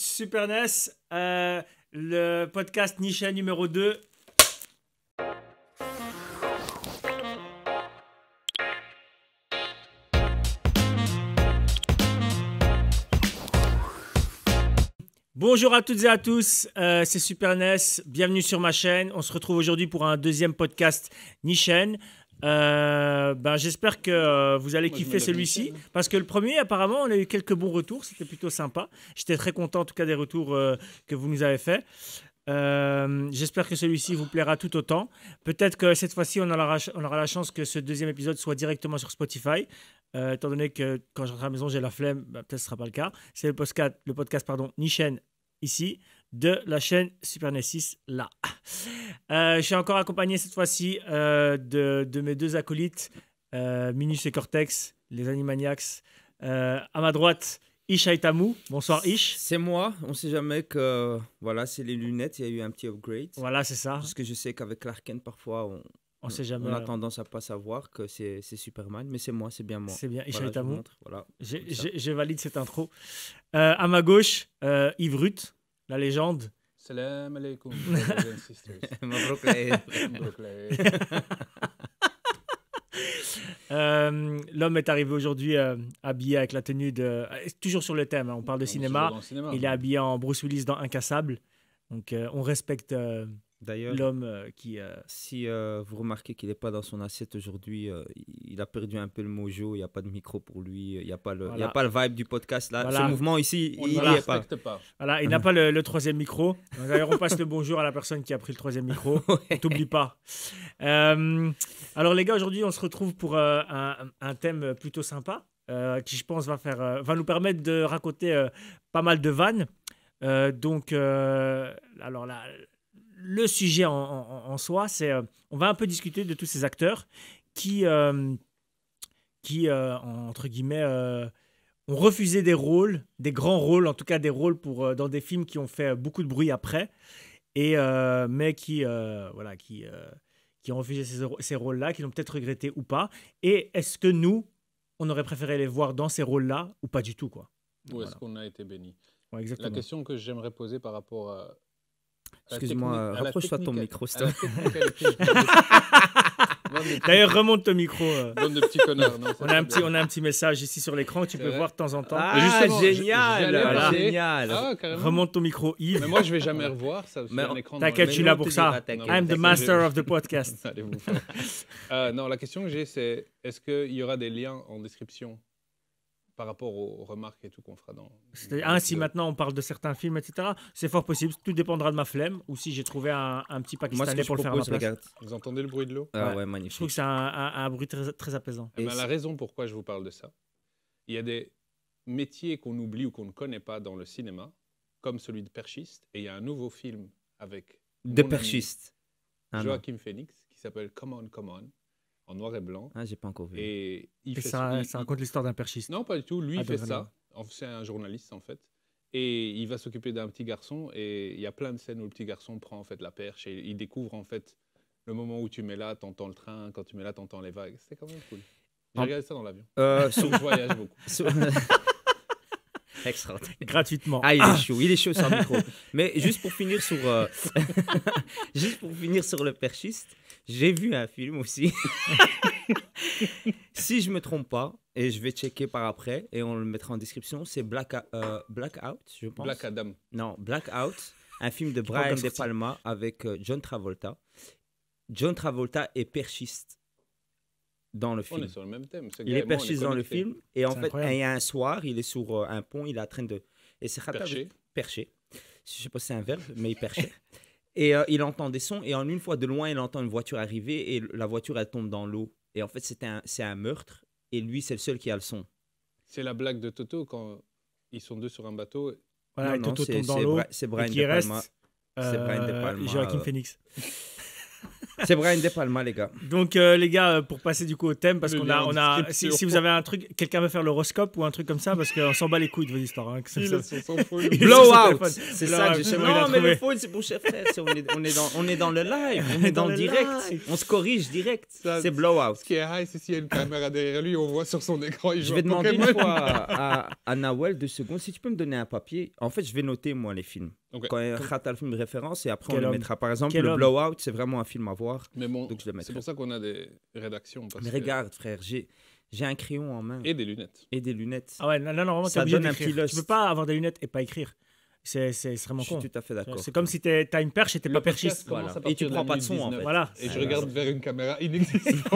Super NES, euh, le podcast Nichen numéro 2. Bonjour à toutes et à tous, euh, c'est Super NES, bienvenue sur ma chaîne. On se retrouve aujourd'hui pour un deuxième podcast Nichen. Euh, ben, J'espère que euh, vous allez kiffer celui-ci. Hein. Parce que le premier, apparemment, on a eu quelques bons retours. C'était plutôt sympa. J'étais très content, en tout cas, des retours euh, que vous nous avez faits. J'espère que celui-ci vous plaira tout autant. Peut-être que cette fois-ci, on, aura, on la chance que ce deuxième épisode soit directement sur Spotify. étant donné que quand je rentre à la maison, j'ai la flemme, bah, peut-être ce ne sera pas le cas. C'est le podcast, le podcast pardon, Nishen ici de la chaîne Super Nessis là. Euh, je suis encore accompagné cette fois-ci euh, de, mes deux acolytes, euh, Minus et Cortex, les Animaniacs. à ma droite, Ish Bonsoir Ish. C'est moi. On ne sait jamais que voilà, c'est les lunettes. Il y a eu un petit upgrade. Voilà, c'est ça. Parce que je sais qu'avec Clark parfois, on, sait jamais. On a tendance à pas savoir que c'est Superman, mais c'est moi, c'est bien moi. C'est bien, Isha voilà, J'ai voilà, je, valide cette intro. à ma gauche, Yves Ruth la légende. Salam euh, L'homme est arrivé aujourd'hui euh, habillé avec la tenue de. Euh, toujours sur le thème, hein, on parle de cinéma. cinéma. Il est habillé en Bruce Willis dans Incassable. Donc on respecte D'ailleurs, l'homme euh, qui. Euh, si euh, vous remarquez qu'il n'est pas dans son assiette aujourd'hui, il a perdu un peu le mojo, il n'y a pas de micro pour lui, il n'y a, pas le, a pas le vibe du podcast. Là. Ce mouvement ici, il n'y pas. Voilà, il n'a pas le, troisième micro. D'ailleurs, on passe le bonjour à la personne qui a pris le troisième micro. Ne T'oublie pas. alors, les gars, aujourd'hui, on se retrouve pour un, un, thème plutôt sympa qui, je pense, va, faire, va nous permettre de raconter pas mal de vannes. donc, alors là le sujet en, soi, c'est euh, on va un peu discuter de tous ces acteurs qui, euh, qui euh, entre guillemets, ont refusé des rôles, des grands rôles, en tout cas des rôles pour, dans des films qui ont fait beaucoup de bruit après, et, mais qui, voilà, qui, qui ont refusé ces, rôles-là, qui l'ont peut-être regretté ou pas. Et est-ce que nous, on aurait préféré les voir dans ces rôles-là ou pas du tout quoi. Où est-ce qu'on a été béni La question que j'aimerais poser par rapport à Excuse-moi, euh, rapproche-toi de ton micro, D'ailleurs, remonte ton micro. Euh. de on, a un petit, on a un petit message ici sur l'écran, tu peux voir de temps en temps. Ah, génial, génial. Ah, remonte ton micro, Yves. Mais moi, je vais jamais revoir ça. T'inquiète, je suis là pour ça. I'm the master of the podcast. Euh, non, la question que j'ai, c'est est-ce qu'il y aura des liens en description par rapport aux remarques et tout qu'on fera dans. Hein, si maintenant on parle de certains films, etc., c'est fort possible. Tout dépendra de ma flemme ou si j'ai trouvé un, petit Pakistanais Moi, pour le faire à ma place. Vous entendez le bruit de l'eau Ah ouais. magnifique. Je trouve que c'est un, bruit très, apaisant. Eh ben, la raison pourquoi je vous parle de ça, il y a des métiers qu'on oublie ou qu'on ne connaît pas dans le cinéma, comme celui de perchiste, et il y a un nouveau film avec. De perchiste. Ah Joachim Phoenix qui s'appelle Come On, Come On en noir et blanc. Ah, j'ai pas encore vu. Et, il ça, raconte l'histoire d'un perchiste. Non, pas du tout. Lui, il ah, fait ça. C'est un journaliste, en fait. Et il va s'occuper d'un petit garçon. Et il y a plein de scènes où le petit garçon prend, en fait, la perche. Et il découvre, en fait, le moment où tu mets là, t'entends le train. Quand tu mets là, t'entends les vagues. c'est quand même cool. J'ai regardé ça dans l'avion. je euh, voyage beaucoup. Gratuitement. Ah, il est chaud, il est chaud sur le micro. Mais juste pour finir sur, euh, juste pour finir sur le perchiste, j'ai vu un film aussi. si je me trompe pas, et je vais checker par après, et on le mettra en description, c'est Black, euh, Blackout, je pense. Black Adam. Non, Blackout, un film de Brian De Palma avec euh, John Travolta. John Travolta est perchiste dans le film. On est sur le même thème. il est perchiste dans le film, et en fait, il y a un soir, il est sur euh, un pont, il est en train de... Et c'est perché. Je sais pas si c'est un verbe, mais il perchait. Et euh, il entend des sons, et en une fois de loin, il entend une voiture arriver, et la voiture, elle tombe dans l'eau. Et en fait, c'est un, un meurtre, et lui, c'est le seul qui a le son. C'est la blague de Toto quand ils sont deux sur un bateau. Voilà, et Toto tombe dans l'eau. C'est Brian, De Palma. C'est Brian De Palma. Joaquin euh. Phoenix. C'est Brian De Palma, les gars. Donc, euh, les gars, euh, pour passer du coup au thème, parce qu'on a, on a si, vous avez un truc, quelqu'un veut faire l'horoscope ou un truc comme ça, parce qu'on s'en bat les couilles de vos histoires. Hein, out C'est ça que j'ai Non, mais le phone, c'est pour chef on est, dans, le live, on est dans, le direct. On se corrige direct. C'est blow out Ce qui est high, c'est s'il y a une caméra derrière lui, on voit sur son écran. Il je vais demander une fois à, à, Nawel deux secondes si tu peux me donner un papier. En fait, je vais noter, moi, les films. Quand il rate le film référence, et après on le mettra. Par exemple, le Blowout, c'est vraiment un film à voir. Mais bon, c'est pour ça qu'on a des rédactions. Mais regarde, frère, j'ai. un crayon en main. Et des lunettes. Et des lunettes. Ah ouais, là, normalement, ça donne un Je Tu peux pas avoir des lunettes et pas écrire. C'est vraiment con. Je suis tout à fait d'accord. C'est comme si t'as une perche et t'es pas perchiste. Et tu prends pas de son, en fait. Voilà. Et je regarde vers une caméra inexistante.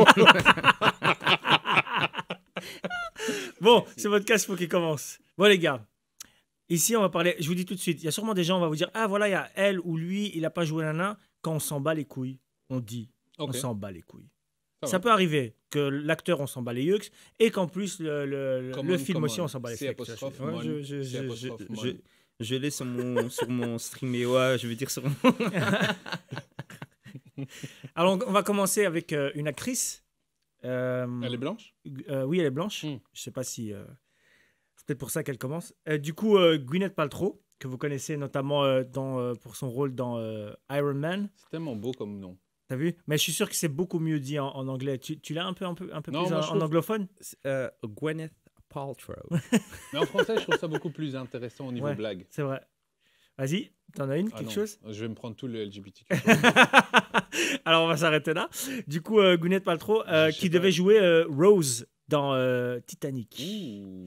bon, votre podcast, faut qu'il commence. Bon, les gars, Ici, on va parler, je vous dis tout de suite, il y a sûrement des gens, on va vous dire, ah voilà, il y a elle ou lui, il n'a pas joué nana. Quand on s'en bat les couilles, on dit, on s'en bat les couilles. Ça, peut arriver que l'acteur, on s'en bat les yeux, et qu'en plus, le, le, film aussi, on s'en bat les couilles. Je, je, je l'ai sur mon, sur mon et e ouais, je veux dire sur mon... Alors, on va commencer avec euh, une actrice. Euh, elle est blanche euh, Oui, elle est blanche. Hmm. Je ne sais pas si peut-être pour ça qu'elle commence. Euh, du coup, euh, Gwyneth Paltrow, que vous connaissez notamment euh, dans, pour son rôle dans Iron Man. C'est tellement beau comme nom. T'as vu Mais je suis sûr que c'est beaucoup mieux dit en, anglais. Tu, l'as un peu, un peu, un peu plus en, anglophone Gwyneth Paltrow. Mais en français, je trouve ça beaucoup plus intéressant au niveau blague. C'est vrai. Vas-y, t'en as une, ah quelque chose Je vais me prendre tout le LGBTQ. Alors, on va s'arrêter là. Du coup, Gwyneth Paltrow, ah, qui devait jouer Rose dans Titanic. Ouh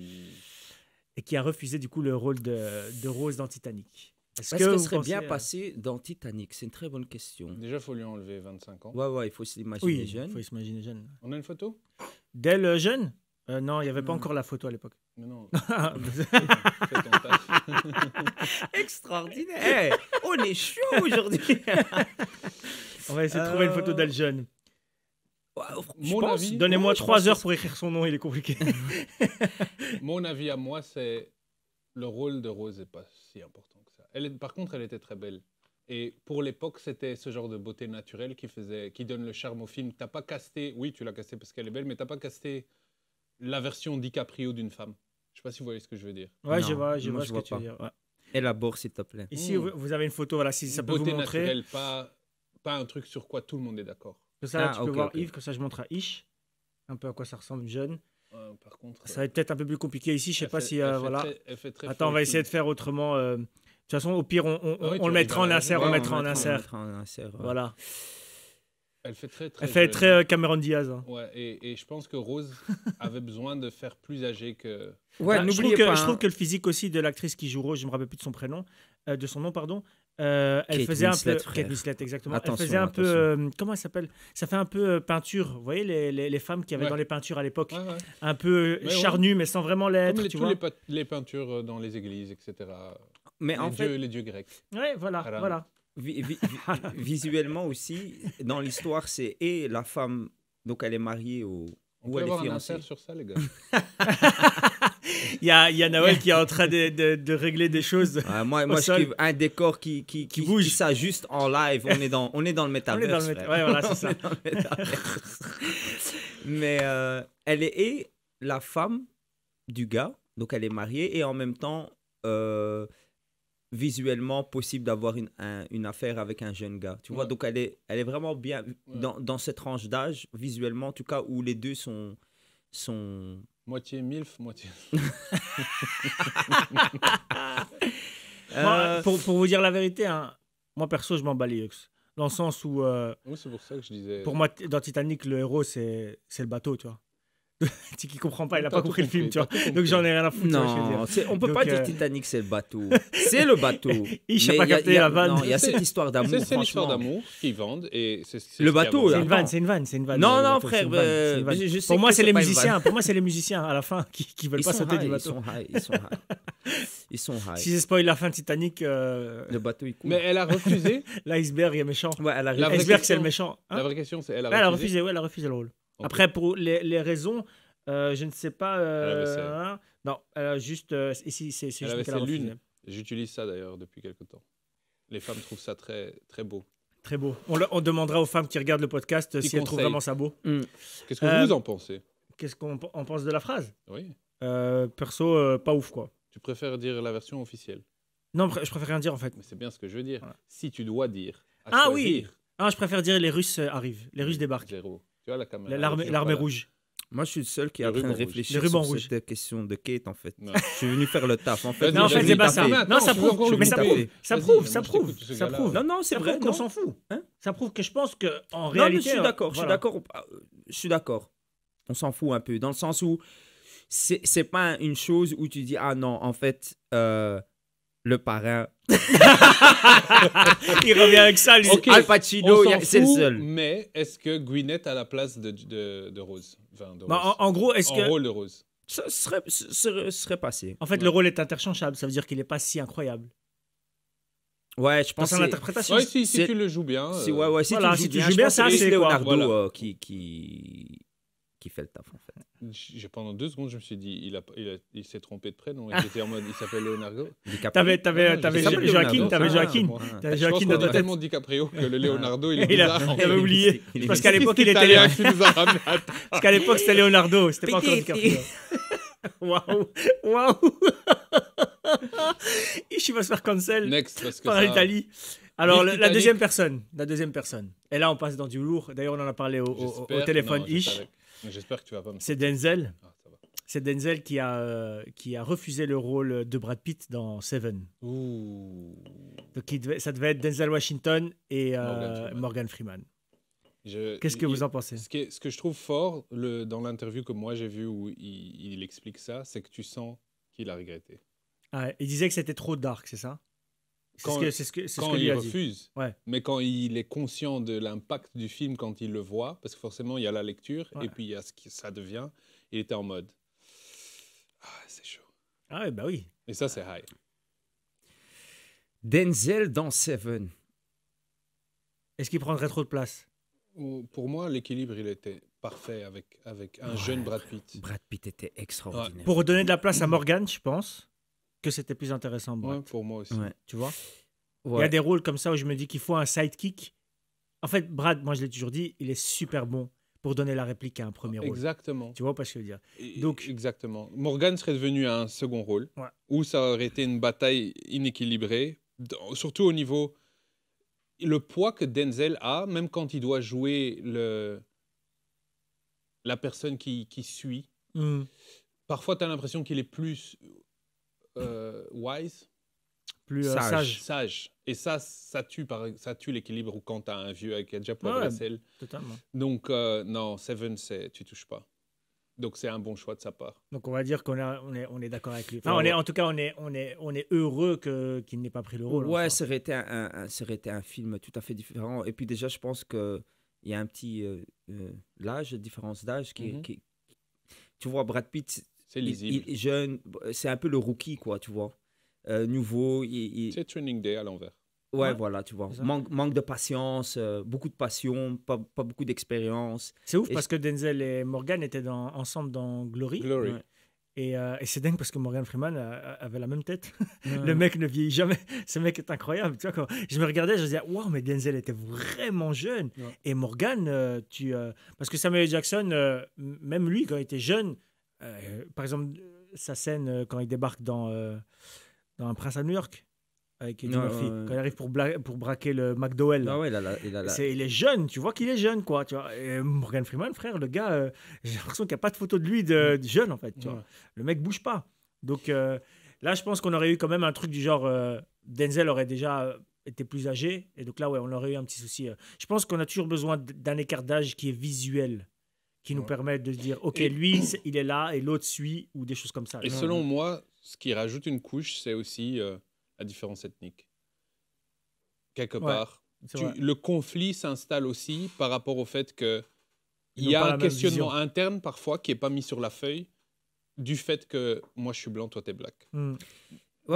et qui a refusé du coup le rôle de, Rose dans Titanic. Est-ce que, ce serait bien passé dans Titanic C'est une très bonne question. Déjà, il faut lui enlever 25 ans. Ouais, ouais, il faut s'imaginer oui, jeune. Il faut s'imaginer jeune. On a une photo D'elle euh, jeune euh, Non, il n'y avait pas encore la photo à l'époque. Non, non. Extraordinaire eh, On est chaud aujourd'hui On va essayer de trouver une photo d'elle jeune donnez-moi trois heures pour écrire son nom, il est compliqué. Mon avis à moi, c'est le rôle de Rose n'est pas si important que ça. Elle par contre, elle était très belle. Et pour l'époque, c'était ce genre de beauté naturelle qui, faisait, qui donne le charme au film. Tu T'as pas casté, oui, tu l'as casté parce qu'elle est belle, mais tu t'as pas casté la version DiCaprio d'une femme. Je ne sais pas si vous voyez ce que je veux dire. Ouais, je vois, je vois ce que tu veux dire. Ouais. Élabore, s'il te plaît. Ici, hmm. vous avez une photo, voilà, si ça peut vous montrer. Naturelle, pas un truc sur quoi tout le monde est d'accord. Comme ça, ah, tu peux voir Yves, comme ça, je montre à Ish, un peu à quoi ça ressemble, jeune. par contre, ça va être peut-être un peu plus compliqué ici. Je sais pas si. Euh, voilà. Attends, on va essayer de faire autrement. Euh, de toute façon, au pire, on, le mettra en insert. On mettra en insert. Voilà. Elle fait très, très, fait très euh, Cameron Diaz. Hein. Ouais, et, je pense que Rose avait besoin de faire plus âgé que. Ouais, bah, je, trouve que, je trouve que le physique aussi de l'actrice qui joue Rose, je me rappelle plus de son prénom, de son nom, pardon, elle faisait un peu. exactement. elle euh, faisait un peu. comment elle s'appelle Ça fait un peu euh, peinture. Vous voyez, les, les, femmes qui avaient dans les peintures à l'époque. Un peu euh, charnues mais sans vraiment l'être. comme tous Les, peintures dans les églises, etc. Mais en fait. les dieux grecs. oui voilà, voilà. visuellement aussi, dans l'histoire, c'est et la femme, donc elle est mariée ou elle est fiancée. Un sur ça, les gars. Il y a, y a, qui est en train de, de, régler des choses. moi, moi je suis un décor qui, qui, bouge. ça s'ajuste en live. On est dans, on est dans le métaverse. on est dans le voilà, c'est ça. Mais euh, elle est la femme du gars. Donc, elle est mariée et en même temps, euh, visuellement possible d'avoir une, une, affaire avec un jeune gars. Tu vois, donc elle est, elle est vraiment bien dans, dans cette tranche d'âge, visuellement en tout cas, où les deux sont, sont Moitié MILF, moitié. Euh, pour, vous dire la vérité, hein, moi perso, je m'en bats les Dans le sens où. Euh, oui, c'est pour ça que je disais. Pour moi, dans Titanic, le héros, c'est le bateau, tu vois. tu qui comprend pas, il a pas compris, le film, tu vois. Donc j'en ai rien à foutre. Non, on peut pas dire euh, Titanic, c'est le bateau. C'est le bateau. il n'a pas capter la vanne. il y a cette histoire d'amour. C'est une histoire d'amour qu'ils vendent et c'est le bateau. C'est une vanne, c'est une vanne, c'est une vanne. Non, non, frère. Euh, pour moi, c'est les musiciens. Pour moi, c'est les musiciens à la fin qui veulent pas sauter du bateau. Ils sont high. Ils sont high. Si je spoil la fin Titanic, euh, le bateau il coule. Mais elle a refusé. L'iceberg est méchant. Ouais, elle a refusé. L'iceberg c'est le méchant. Hein. La vraie question c'est elle a refusé. Elle a refusé, ouais, elle a refusé le rôle. Après, pour les, les raisons, euh, je ne sais pas. Euh, hein. non, euh, juste. ici, c'est juste qu'elle lune. J'utilise ça d'ailleurs depuis quelque temps. Les femmes trouvent ça très, très beau. Très beau. On, on demandera aux femmes qui regardent le podcast si elles trouvent vraiment ça beau. Mm. Qu'est-ce que vous en pensez Qu'est-ce qu'on pense de la phrase Oui. perso, pas ouf quoi. Tu préfères dire la version officielle Non, je préfère rien dire en fait. Mais c'est bien ce que je veux dire. Si tu dois dire. ah oui Ah, je préfère dire les Russes arrivent, les Russes débarquent. L'armée rouge. Moi, je suis le seul qui a en train de réfléchir sur cette question de Kate, en fait. je suis venu faire le taf, en fait. Non, c'est pas ça. Non, ça prouve, ça prouve, ça prouve, ça prouve, Non, non, c'est vrai. On s'en fout. ça prouve que je pense que en réalité. Non, je suis d'accord. Je suis d'accord. Je suis d'accord. On s'en fout un peu, dans le sens où c'est pas une chose où tu dis ah non, en fait. Euh, le parrain il revient avec ça, lui. Okay. Al Pacino, c'est le seul. Mais est-ce que Gwyneth a la place de, de, Rose, enfin, bah, en, gros, est-ce que. En rôle de Rose. Ça serait, ça serait passé. En fait, le rôle est interchangeable. Ça veut dire qu'il n'est pas si incroyable. Ouais, je pense. à l'interprétation si, tu le joues bien. Si, euh, tu le joues, bien, c'est Leonardo euh, qui, qui, qui fait le taf en fait j'ai pendant deux secondes, je me suis dit, il, a, il, s'est trompé de prénom. Il était en mode, il s'appelle Leonardo. T'avais, t'avais, t'avais Joaquin, t'avais Joaquin, t'avais Joaquin tellement DiCaprio que le Leonardo, il est bizarre. Il avait oublié. Parce qu'à l'époque, il était. Parce qu'à l'époque, c'était Leonardo, c'était pas encore DiCaprio. Waouh, waouh. il va se faire cancel Next, parce par l'Italie. Alors, la, deuxième personne, la deuxième personne. Et là, on passe dans du lourd. D'ailleurs, on en a parlé au, téléphone, Ish. J'espère que tu vas pas me. C'est Denzel. Ah, c'est Denzel qui a, euh, qui a refusé le rôle de Brad Pitt dans Seven. Ouh. Donc ça devait être Denzel Washington et euh, Morgan Freeman. Qu'est-ce que vous en pensez ce que, je trouve fort dans l'interview que moi j'ai vue où il, explique ça, c'est que tu sens qu'il a regretté. Ah, il disait que c'était trop dark, c'est ça quand, ce, il refuse, mais quand il est conscient de l'impact du film, quand il le voit, parce que forcément il y a la lecture et puis il y a ce que ça devient, il était en mode Ah, c'est chaud. Ah, bah oui. Et ça, c'est high. Denzel dans Seven. Est-ce qu'il prendrait trop de place Pour moi, l'équilibre, il était parfait avec, avec un jeune Brad Pitt. Brad Pitt était extraordinaire. Pour donner de la place à Morgan, je pense que c'était plus intéressant. pour moi aussi. tu vois Il y a des rôles comme ça où je me dis qu'il faut un sidekick. En fait, Brad, moi je l'ai toujours dit, il est super bon pour donner la réplique à un premier rôle. Exactement. Tu vois pas ce que je veux dire Donc exactement. Morgan serait devenu un second rôle où ça aurait été une bataille inéquilibrée, surtout au niveau le poids que Denzel a, même quand il doit jouer le la personne qui, suit. Hmm. Parfois, tu as l'impression qu'il est plus euh, wise, plus euh, sage. Et ça, ça tue, par, ça tue l'équilibre quand t'as un vieux avec a déjà Totalement. Donc, euh, non, Seven, c'est, tu touches pas. Donc, c'est un bon choix de sa part. Donc, on va dire qu'on est, on est d'accord avec lui. en tout cas, on est, on est, on est heureux que, qu'il n'ait pas pris le rôle. Hein, ouais, ça aurait, été un, été un film tout à fait différent. Et puis, déjà, je pense qu'il y a un petit euh, l'âge, différence d'âge qui, mhm. Tu vois, Brad Pitt, c'est lisible. jeune, c'est un peu le rookie, quoi, tu vois. Euh, nouveau. c'est Training Day à l'envers. Ouais, voilà, tu vois. Manque, manque de patience, euh, beaucoup de passion, pas, pas beaucoup d'expérience. C'est ouf parce que Denzel et Morgan étaient dans, ensemble dans Glory. Glory. Et, euh, et c'est dingue parce que Morgan Freeman avait la même tête. le mec ne vieillit jamais. Ce mec est incroyable. Tu vois, je me regardais, je me disais, waouh, mais Denzel était vraiment jeune. Et Morgan, tu. parce que Samuel Jackson, même lui, quand il était jeune, euh, par exemple, sa scène euh, quand il débarque dans, euh, dans Un Prince à New York. Avec quand il arrive pour, braquer le McDowell. Ah il, est jeune, tu vois qu'il est jeune, quoi. Tu Morgan Freeman, frère, le gars, j'ai l'impression qu'il n'y a pas de photo de lui de, jeune, en fait. Le mec bouge pas. Donc là, je pense qu'on aurait eu quand même un truc du genre Denzel aurait déjà été plus âgé. Et donc là, ouais, on aurait eu un petit souci. Je pense qu'on a toujours besoin d'un écart d'âge qui est visuel qui nous permettent de dire, OK, lui, il est là et l'autre suit, ou des choses comme ça. Et selon moi, ce qui rajoute une couche, c'est aussi euh, la différence ethnique. Quelque part. le conflit s'installe aussi par rapport au fait que il y a un questionnement interne parfois qui n'est pas mis sur la feuille du fait que moi je suis blanc, toi t'es black. Hmm.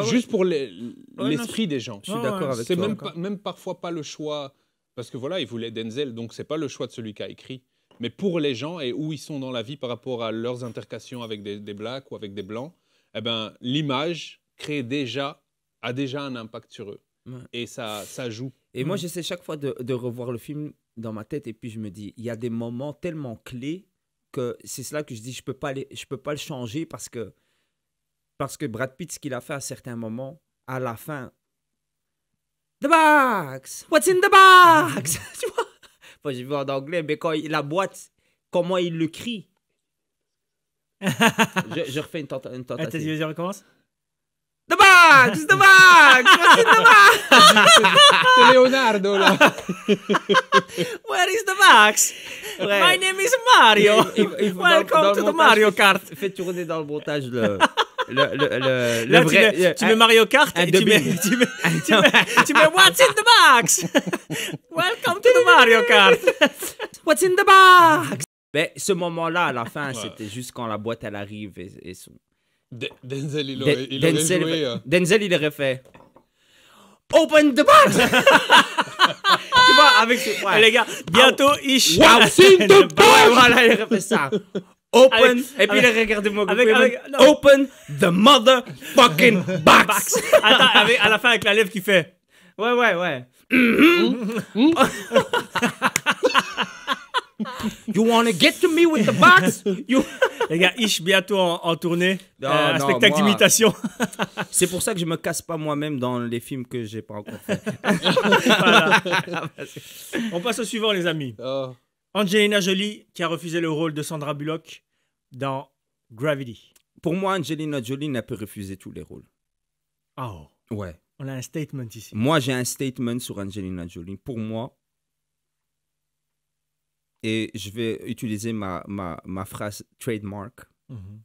Juste pour l'esprit des gens. Je suis d'accord avec toi. C'est même, même parfois pas le choix, parce que voilà, il voulait Denzel, donc c'est pas le choix de celui qui a écrit mais pour les gens et où ils sont dans la vie par rapport à leurs intercations avec des, blacks ou avec des blancs, eh ben, l'image crée déjà, a déjà un impact sur eux. Et ça, ça joue. Et moi, mm. j'essaie chaque fois de, revoir le film dans ma tête et puis je me dis, il y a des moments tellement clés que c'est cela que je dis, je peux pas, je peux pas le changer parce que, parce que Brad Pitt, ce qu'il a fait à certains moments, à la fin, The box, what's in the box, vois Enfin, j'ai vu en anglais, mais quand la boîte, comment il le crie. je, refais une, tenta, une tentative. Vas-y, vas recommence. The box! The box! What's in the box? C'est Leonardo, là. Where is the box? My name is Mario. Welcome to the Mario Kart. Fais, tourner dans le montage, là. le, le, le, tu, mets, Mario Kart et tu mets, tu, What's in the box? Welcome to the Mario Kart! What's in the box? Mais ben, ce moment-là, à la fin, c'était juste quand la boîte, elle arrive. Et, Denzel, il aurait, il Denzel, il fait... Open the box! tu vois, avec ce... Les gars, bientôt, oh. What's in the box? voilà, il aurait fait ça. Open, et puis regardez-moi, open the motherfucking box. box. à la fin avec la lèvre qui fait. Ouais, ouais, ouais. you wanna get to me with the box? You... Les gars, Ish bientôt en, tournée, euh, un spectacle d'imitation. C'est pour ça que je me casse pas moi-même dans les films que j'ai pas encore fait. voilà. On passe au suivant, les amis. Oh. Angelina Jolie qui a refusé le rôle de Sandra Bullock dans Gravity. Pour moi, Angelina Jolie n'a pas refusé tous les rôles. Oh. Ouais. On a un statement ici. Moi, j'ai un statement sur Angelina Jolie. Pour moi, et je vais utiliser ma, phrase trademark. Mhm.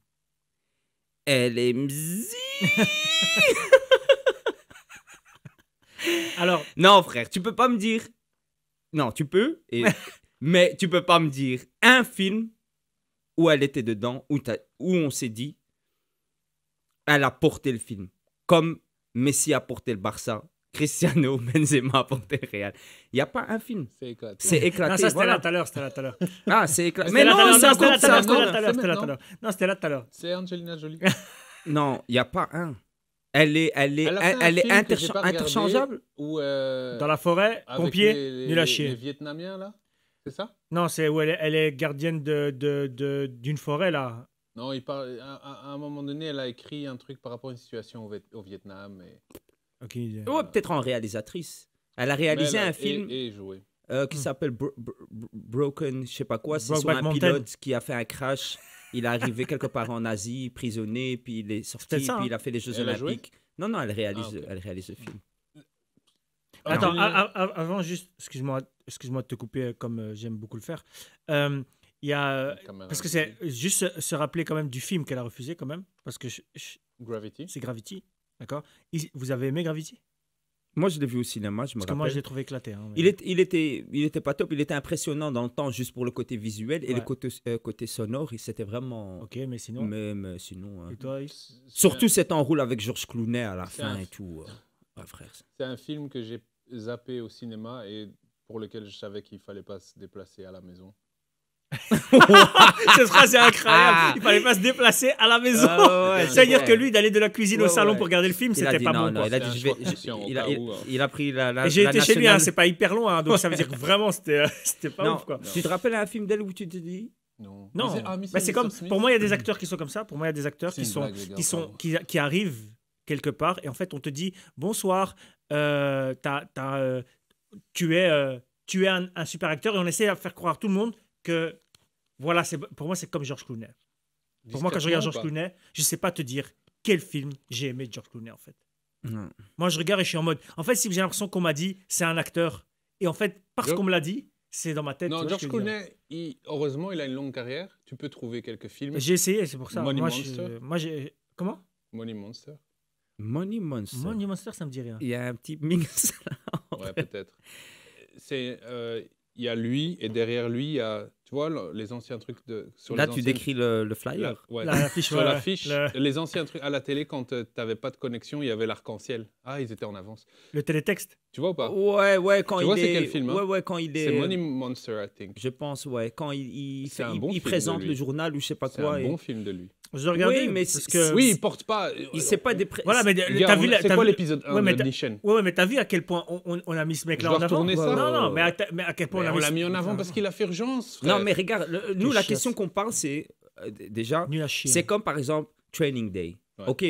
Elle est Alors. Non, frère, tu peux pas me dire. Non, tu peux. Et Mais tu peux pas me dire un film où elle était dedans, où, où on s'est dit, elle a porté le film. Comme Messi a porté le Barça, Cristiano Benzema a porté le Real. Il n'y a pas un film. C'est éclaté. C'est Non, ça, c'était là tout à l'heure. Ah, c'est éclaté. Mais non, c'est encore ça. C'était là tout à l'heure. Non, c'était là tout à l'heure. C'est Angelina Jolie. non, il n'y a pas un. Elle est, elle est, elle, est interchangeable. Euh, Dans la forêt, pompier, nul à chier. Les Vietnamiens, là c'est ça Non, c'est où elle est, gardienne d'une de, de, forêt, là. Non, il parle, à, un moment donné, elle a écrit un truc par rapport à une situation au, Vietnam. Et... Ouais, peut-être en réalisatrice. Elle a réalisé un film. Euh, qui hmm. s'appelle Broken, je sais pas quoi. C'est un pilote qui a fait un crash. Il est arrivé quelque part en Asie, prisonnier, puis il est sorti, puis il hein a fait les Jeux Olympiques. Non, non, elle réalise, ah, elle réalise le film. Ah Attends, avant juste, excuse-moi excuse de te couper euh, comme euh, j'aime beaucoup le faire. Euh, il y a, parce que c'est juste se rappeler quand même du film qu'elle a refusé quand même, parce que Gravity. C'est Gravity, d'accord. Vous avez aimé Gravity moi, je l'ai vu au cinéma, je me Parce que moi, je l'ai trouvé éclaté. Hein, il, il, était, il était pas top, il était impressionnant dans le temps, juste pour le côté visuel et le côté, sonore, côté sonore, c'était vraiment... Ok, mais sinon... Mais, sinon... Hein. Et toi, Surtout cet enroule avec Georges Clooney à la fin et tout. Hein. C'est un film que j'ai zappé au cinéma et pour lequel je savais qu'il fallait pas se déplacer à la maison. Cette incroyable. Ah. Il fallait pas se déplacer à la maison. Ah, C'est-à-dire que lui, d'aller de la cuisine au salon pour regarder le film, c'était pas bon. il, a dit, hein. il, a, pris la. la J'ai été chez lui, hein, c'est pas hyper loin, hein, donc ça veut dire que vraiment, c'était euh, pas ouf. Tu te rappelles un film d'elle où tu te dis Non. Non. mais ah, c'est bah, comme. Pour moi, il y a des acteurs qui sont comme ça. Pour moi, il y a des acteurs qui sont qui sont qui arrivent quelque part, et en fait, on te dit bonsoir, euh, euh, tu es, euh, tu es un, super acteur, et on essaie de faire croire à tout le monde que voilà, c'est pour moi, c'est comme George Clooney. Pour moi, quand je regarde George Clooney, je sais pas te dire quel film j'ai aimé de George Clooney, en fait. Moi, je regarde et je suis en mode. En fait, si j'ai l'impression qu'on m'a dit, c'est un acteur. Et en fait, parce qu'on me l'a dit, c'est dans ma tête. Non, George Clooney, heureusement, il a une longue carrière. Tu peux trouver quelques films. J'ai essayé, c'est pour ça. moi, Je, euh, moi, Comment Money Monster. Money Monster. Money Monster, ça me dit rien. Il y a un petit mix. Là, ouais, peut-être. C'est. Euh, il y a lui et derrière lui, il y a, tu vois, les anciens trucs de. Là, tu décris le, flyer. ouais. L'affiche sur l'affiche. les anciens trucs à la télé quand euh, tu n'avais pas de connexion, il y avait l'arc-en-ciel. Ah, ils étaient en avance. Le télétexte. Tu vois ou pas Ouais, ouais, quand tu il vois, est. quel film hein Ouais, ouais, quand il est. C'est Money Monster, I think. Je pense, ouais, quand il, présente le journal ou je sais pas quoi. C'est un bon film de lui. Je regardais, oui, mais parce que oui, il porte pas. Euh, il sait pas euh, Voilà, mais as vu C'est quoi l'épisode ouais, mais ouais, mais as vu à quel point on, on a mis ce mec-là en avant. Ça, non, non, mais à, à, quel point on l'a mis... en avant parce qu'il a fait urgence. Non, mais regarde, nous la question qu'on parle, c'est euh, déjà, c'est comme par exemple Training Day. Ok,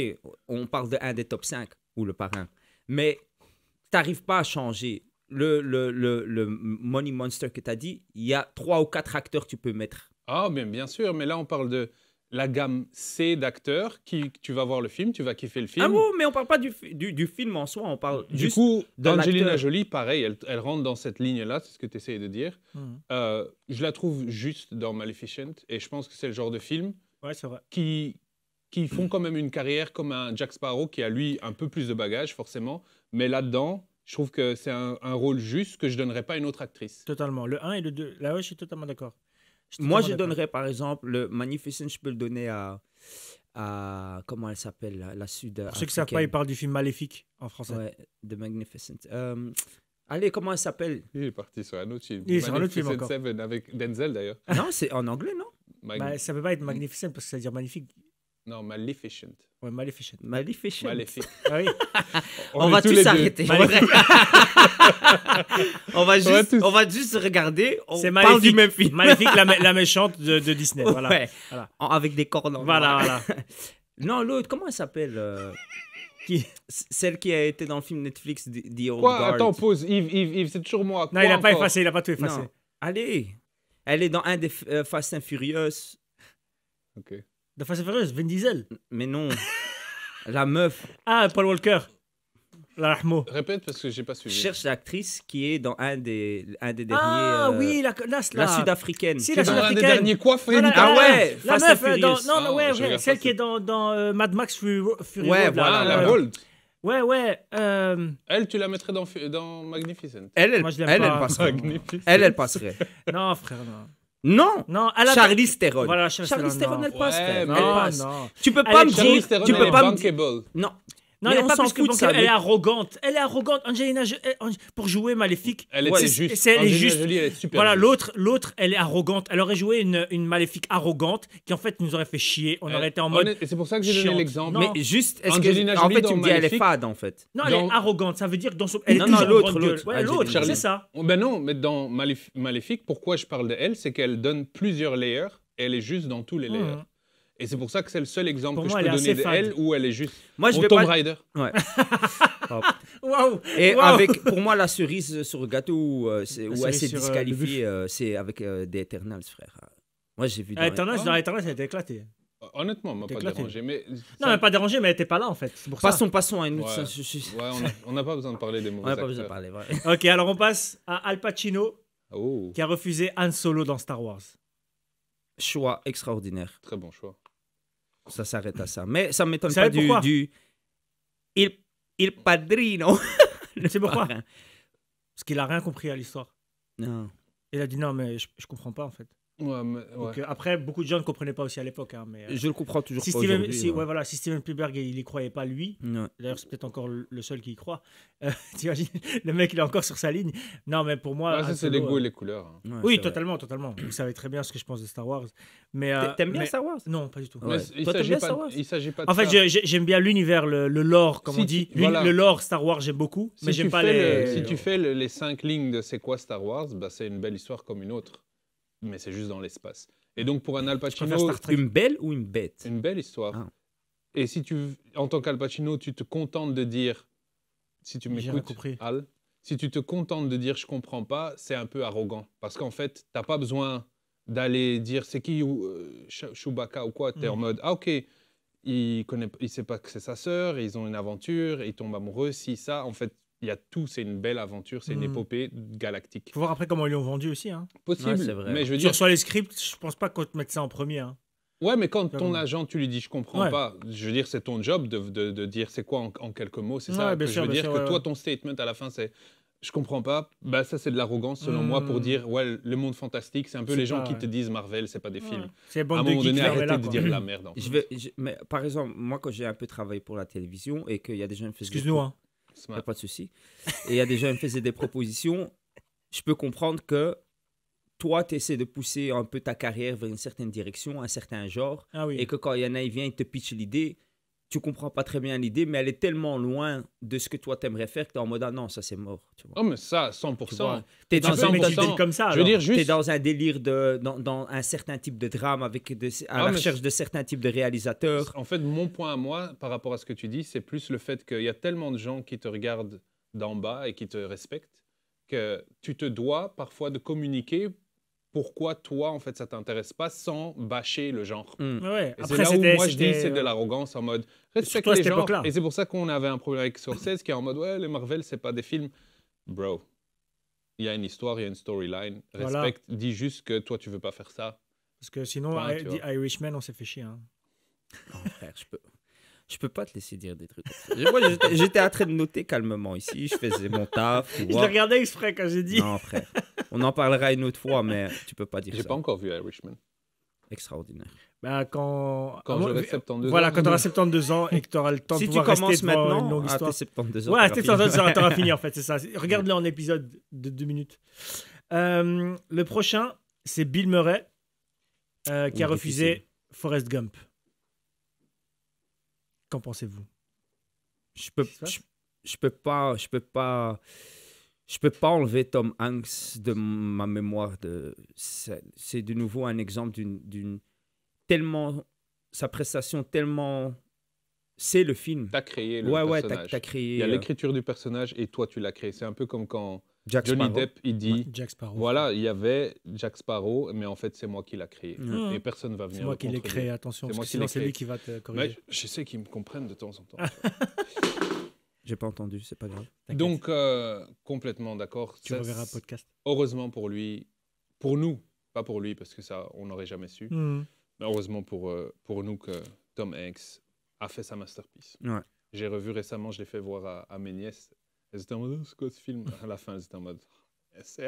on parle d'un des top 5 ou le parrain, mais tu t'arrives pas à changer. Le, le, le, Money Monster que tu as dit, il y a trois ou quatre acteurs que tu peux mettre. Ah, bien sûr, mais là on parle de la gamme C d'acteurs qui tu vas voir le film, tu vas kiffer le ah film. Ah bon, mais on parle pas du, film en soi, on parle du coup d'Angelina Jolie, pareil, elle, rentre dans cette ligne-là, c'est ce que tu essayais de dire. Hmm. Euh, je la trouve juste dans Maleficent et je pense que c'est le genre de film qui qui font quand même une carrière comme un Jack Sparrow qui a lui un peu plus de bagages forcément, mais là-dedans, je trouve que c'est un, rôle juste que je donnerais pas à une autre actrice. Totalement. Le 1 et le 2, là ouais, je suis totalement d'accord. Moi, je donnerais par exemple le Magnificent, je peux le donner à. à comment elle s'appelle La, sud. Pour ceux qui ne savent pas, ils parlent du film Maléfique en français. Ouais, The Magnificent. Euh, allez, comment elle s'appelle Il est parti sur un autre film. Il est sur un autre film encore. Seven avec Denzel d'ailleurs. Non, c'est en anglais, non bah, Ça ne peut pas être Magnificent parce que ça veut dire magnifique. Non, Maleficent. Ouais, Maleficent. Maleficent. Maléfique. Ah on, va tous s'arrêter. on va juste, on va, juste regarder. C'est Maléfique. du la, méchante de, Disney. Voilà. voilà. Avec des cornes. Voilà, voilà. non, l'autre, comment elle s'appelle euh, Celle qui a été dans le film Netflix The Old Guard. Attends, pause. Yves, c'est toujours moi. non, il n'a pas effacé, il n'a pas tout effacé. Allez, elle est dans un des euh, Fast and Furious. Ok. De Fast and Furious, Vin Diesel. Mais non. la meuf. Ah, Paul Walker. La Rahmo. Répète parce que j'ai pas suivi. Je cherche l'actrice qui est dans un des, un des ah, derniers. Ah oui, la, la, sud-africaine. Si, la sud-africaine. Un des derniers Ah, ouais, la meuf, euh, dans, non, non, ah, ouais, celle qui est dans, dans euh, Mad Max Fury Road. Ouais, voilà, la Bold. Ouais, ouais. Elle, tu la mettrais dans, dans Magnificent. elle, elle passerait. non, frère, non. Non. Non, à la Charlie Sterron. Voilà, Charlie Sterron, elle passe. Ouais, elle passe. Non. Tu peux pas me dire, tu peux pas me dire. Non, non, elle pas que elle est arrogante. Elle est arrogante. Angelina, eh, pour jouer Maléfique, elle juste. elle est juste. voilà, l'autre, l'autre, elle est arrogante. Elle aurait joué une, une Maléfique arrogante qui en fait nous aurait fait chier. On aurait été en mode. C'est pour ça que j'ai donné l'exemple. Mais juste, est-ce que en fait dis elle est fade en fait Non, elle est arrogante. Ça veut dire dans son. Elle non, non, l'autre, l'autre. l'autre, c'est ça. Oh, ben non, mais dans Maléfique, pourquoi je parle de elle, c'est qu'elle donne plusieurs layers. Elle est juste dans tous les mm. layers. Et c'est pour ça que c'est le seul exemple que je peux donner d'elle où elle est juste. Moi, je vais Tomb Raider. Ouais. wow. Et avec, pour moi, la cerise sur le gâteau où, elle s'est disqualifiée, euh, c'est avec euh, des Eternals, frère. Moi, j'ai vu. Ah, dans Eternals, oh. dans Eternals, elle était éclatée. Honnêtement, m'a pas dérangé. Mais Non, mais pas dérangé, mais elle était pas là en fait. Pour passons, ça. passons à une autre. Ouais. on n'a pas besoin de parler des mauvais. on n'a pas besoin de parler, ok, alors on passe à Al Pacino oh. qui a refusé Han Solo dans Star Wars. Choix extraordinaire. Très bon choix ça s'arrête à ça. Mais ça ne m'étonne pas du, du, Il, il padrino. sais pourquoi Parce qu'il n'a rien compris à l'histoire. Non. Il a dit non, mais je ne comprends pas en fait. Donc, euh, après, beaucoup de gens ne comprenaient pas aussi à l'époque. Hein, mais, euh, je le comprends toujours si pas Steven, hein. si, Steven Spielberg, il n'y croyait pas, lui, d'ailleurs, c'est peut-être encore le seul qui y croit, euh, t'imagines, le mec, il est encore sur sa ligne. Non, mais pour moi... Ah, c'est les goûts et les couleurs. Hein. oui, totalement, totalement. Vous savez très bien ce que je pense de Star Wars. Mais, T'aimes bien Star Wars Non, pas du tout. il s'agit pas, En fait, j'aime bien l'univers, le, lore, comme on dit. Le lore Star Wars, j'aime beaucoup, mais pas les... Si tu fais les cinq lignes de c'est quoi Star Wars, bah, c'est une belle histoire comme une autre mais c'est juste dans l'espace. Et donc pour un Al Pacino, une belle ou une bête Une belle histoire. Ah. Et si tu, en tant qu'Al Pacino, tu te contentes de dire, si tu m'écoutes, Al, si tu te contentes de dire je comprends pas, c'est un peu arrogant, parce qu'en fait, t'as pas besoin d'aller dire c'est qui ou euh, ou quoi. Tu es en mm. mode ah ok, il connaît, il sait pas que c'est sa sœur, ils ont une aventure, ils tombent amoureux, si ça. En fait, il y a tout, c'est une belle aventure, c'est une hmm. épopée galactique. Faut voir après comment ils l'ont vendu aussi. Hein. Possible, c'est vrai. mais je veux dire... Sur, les scripts, je pense pas qu'on te mette ça en premier. Hein. Ouais, mais quand ton agent, tu lui dis, je comprends pas, je veux dire, c'est ton job de, de, dire c'est quoi en, quelques mots, c'est ouais, ça sûr, je veux dire que toi, ton statement à la fin, c'est je comprends pas, bah ça c'est de l'arrogance selon moi pour hmm. dire ouais le monde fantastique, c'est un peu les gens qui te disent Marvel c'est pas des films. C'est bon à un moment donné arrêtez de dire la merde. je mais par exemple moi quand j'ai un peu travaillé pour la télévision et qu'il y a des jeunes... excuse-nous hein. Pas de souci. Et il y a des gens qui me faisaient des propositions. Je peux comprendre que toi, tu essaies de pousser un peu ta carrière vers une certaine direction, un certain genre. Ah Et que quand il y en a, il vient, il te pitch l'idée tu comprends pas très bien l'idée, mais elle est tellement loin de ce que toi t'aimerais faire que t'es en mode ah non, ça c'est mort. Tu vois. Oh, mais ça, 100%. Tu es dans un délire comme ça. Je es dans un délire de, dans, un certain type de drame, avec de, à ah, la recherche de certains types de réalisateurs. En fait, mon point à moi par rapport à ce que tu dis, c'est plus le fait qu'il y a tellement de gens qui te regardent d'en bas et qui te respectent que tu te dois parfois de communiquer pourquoi toi, en fait, ça t'intéresse pas sans bâcher le genre. Hmm. Ouais. c'est là où moi je dis c'est de euh, l'arrogance en mode respecte les gens Et c'est pour ça qu'on avait un problème avec Scorsese qui est en mode ouais, les Marvel, c'est pas des films. Bro, il y a une histoire, il y a une storyline. Respecte, dis juste que toi, tu veux pas faire ça. Parce que sinon, Irishman, on s'est fait chier. Hein. Non, frère, je peux. Je peux pas te laisser dire des trucs. Moi, j'étais en train de noter calmement ici. Je faisais mon taf. Je le regardais exprès quand j'ai dit. Non, frère. On en parlera une autre fois, mais tu peux pas dire ça. J'ai pas encore vu Irishman. Extraordinaire. Ben, quand quand j'aurai 72 ans. Voilà, quand tu auras 72 ans et que tu auras le temps de voir rester Si tu commences maintenant, une longue histoire. à tes 72 ans. Ouais, à 72 ans, t'auras fini en fait, c'est ça. Regarde-le en épisode de 2 minutes. Euh, le prochain, c'est Bill Murray euh, qui a refusé Forrest Gump. Qu'en pensez-vous Je peux, je, peux pas, je peux pas, je peux pas enlever Tom Hanks de ma mémoire. De c'est de nouveau un exemple d'une tellement sa prestation tellement c'est le film. as créé le personnage. créé. Il y a euh, l'écriture du personnage et toi tu l'as créé. C'est un peu comme quand Johnny Depp, il dit, voilà, il y avait Jack Sparrow, mais en fait, c'est moi qui l'a créé. Et personne ne va venir. C'est moi qui l'ai créé, attention, parce que c'est lui qui va te corriger. Mais je sais qu'ils me comprennent de temps en temps. J'ai pas entendu, c'est pas grave. Donc, euh, complètement d'accord. Tu reverras un podcast. Heureusement pour lui, pour nous, pas pour lui, parce que ça, on n'aurait jamais su. Hmm. heureusement pour, euh, pour nous que Tom Hanks a fait sa masterpiece. J'ai revu récemment, je l'ai fait voir à mes nièces elles étaient en mode, c'est quoi ce film À la fin, elles étaient en mode,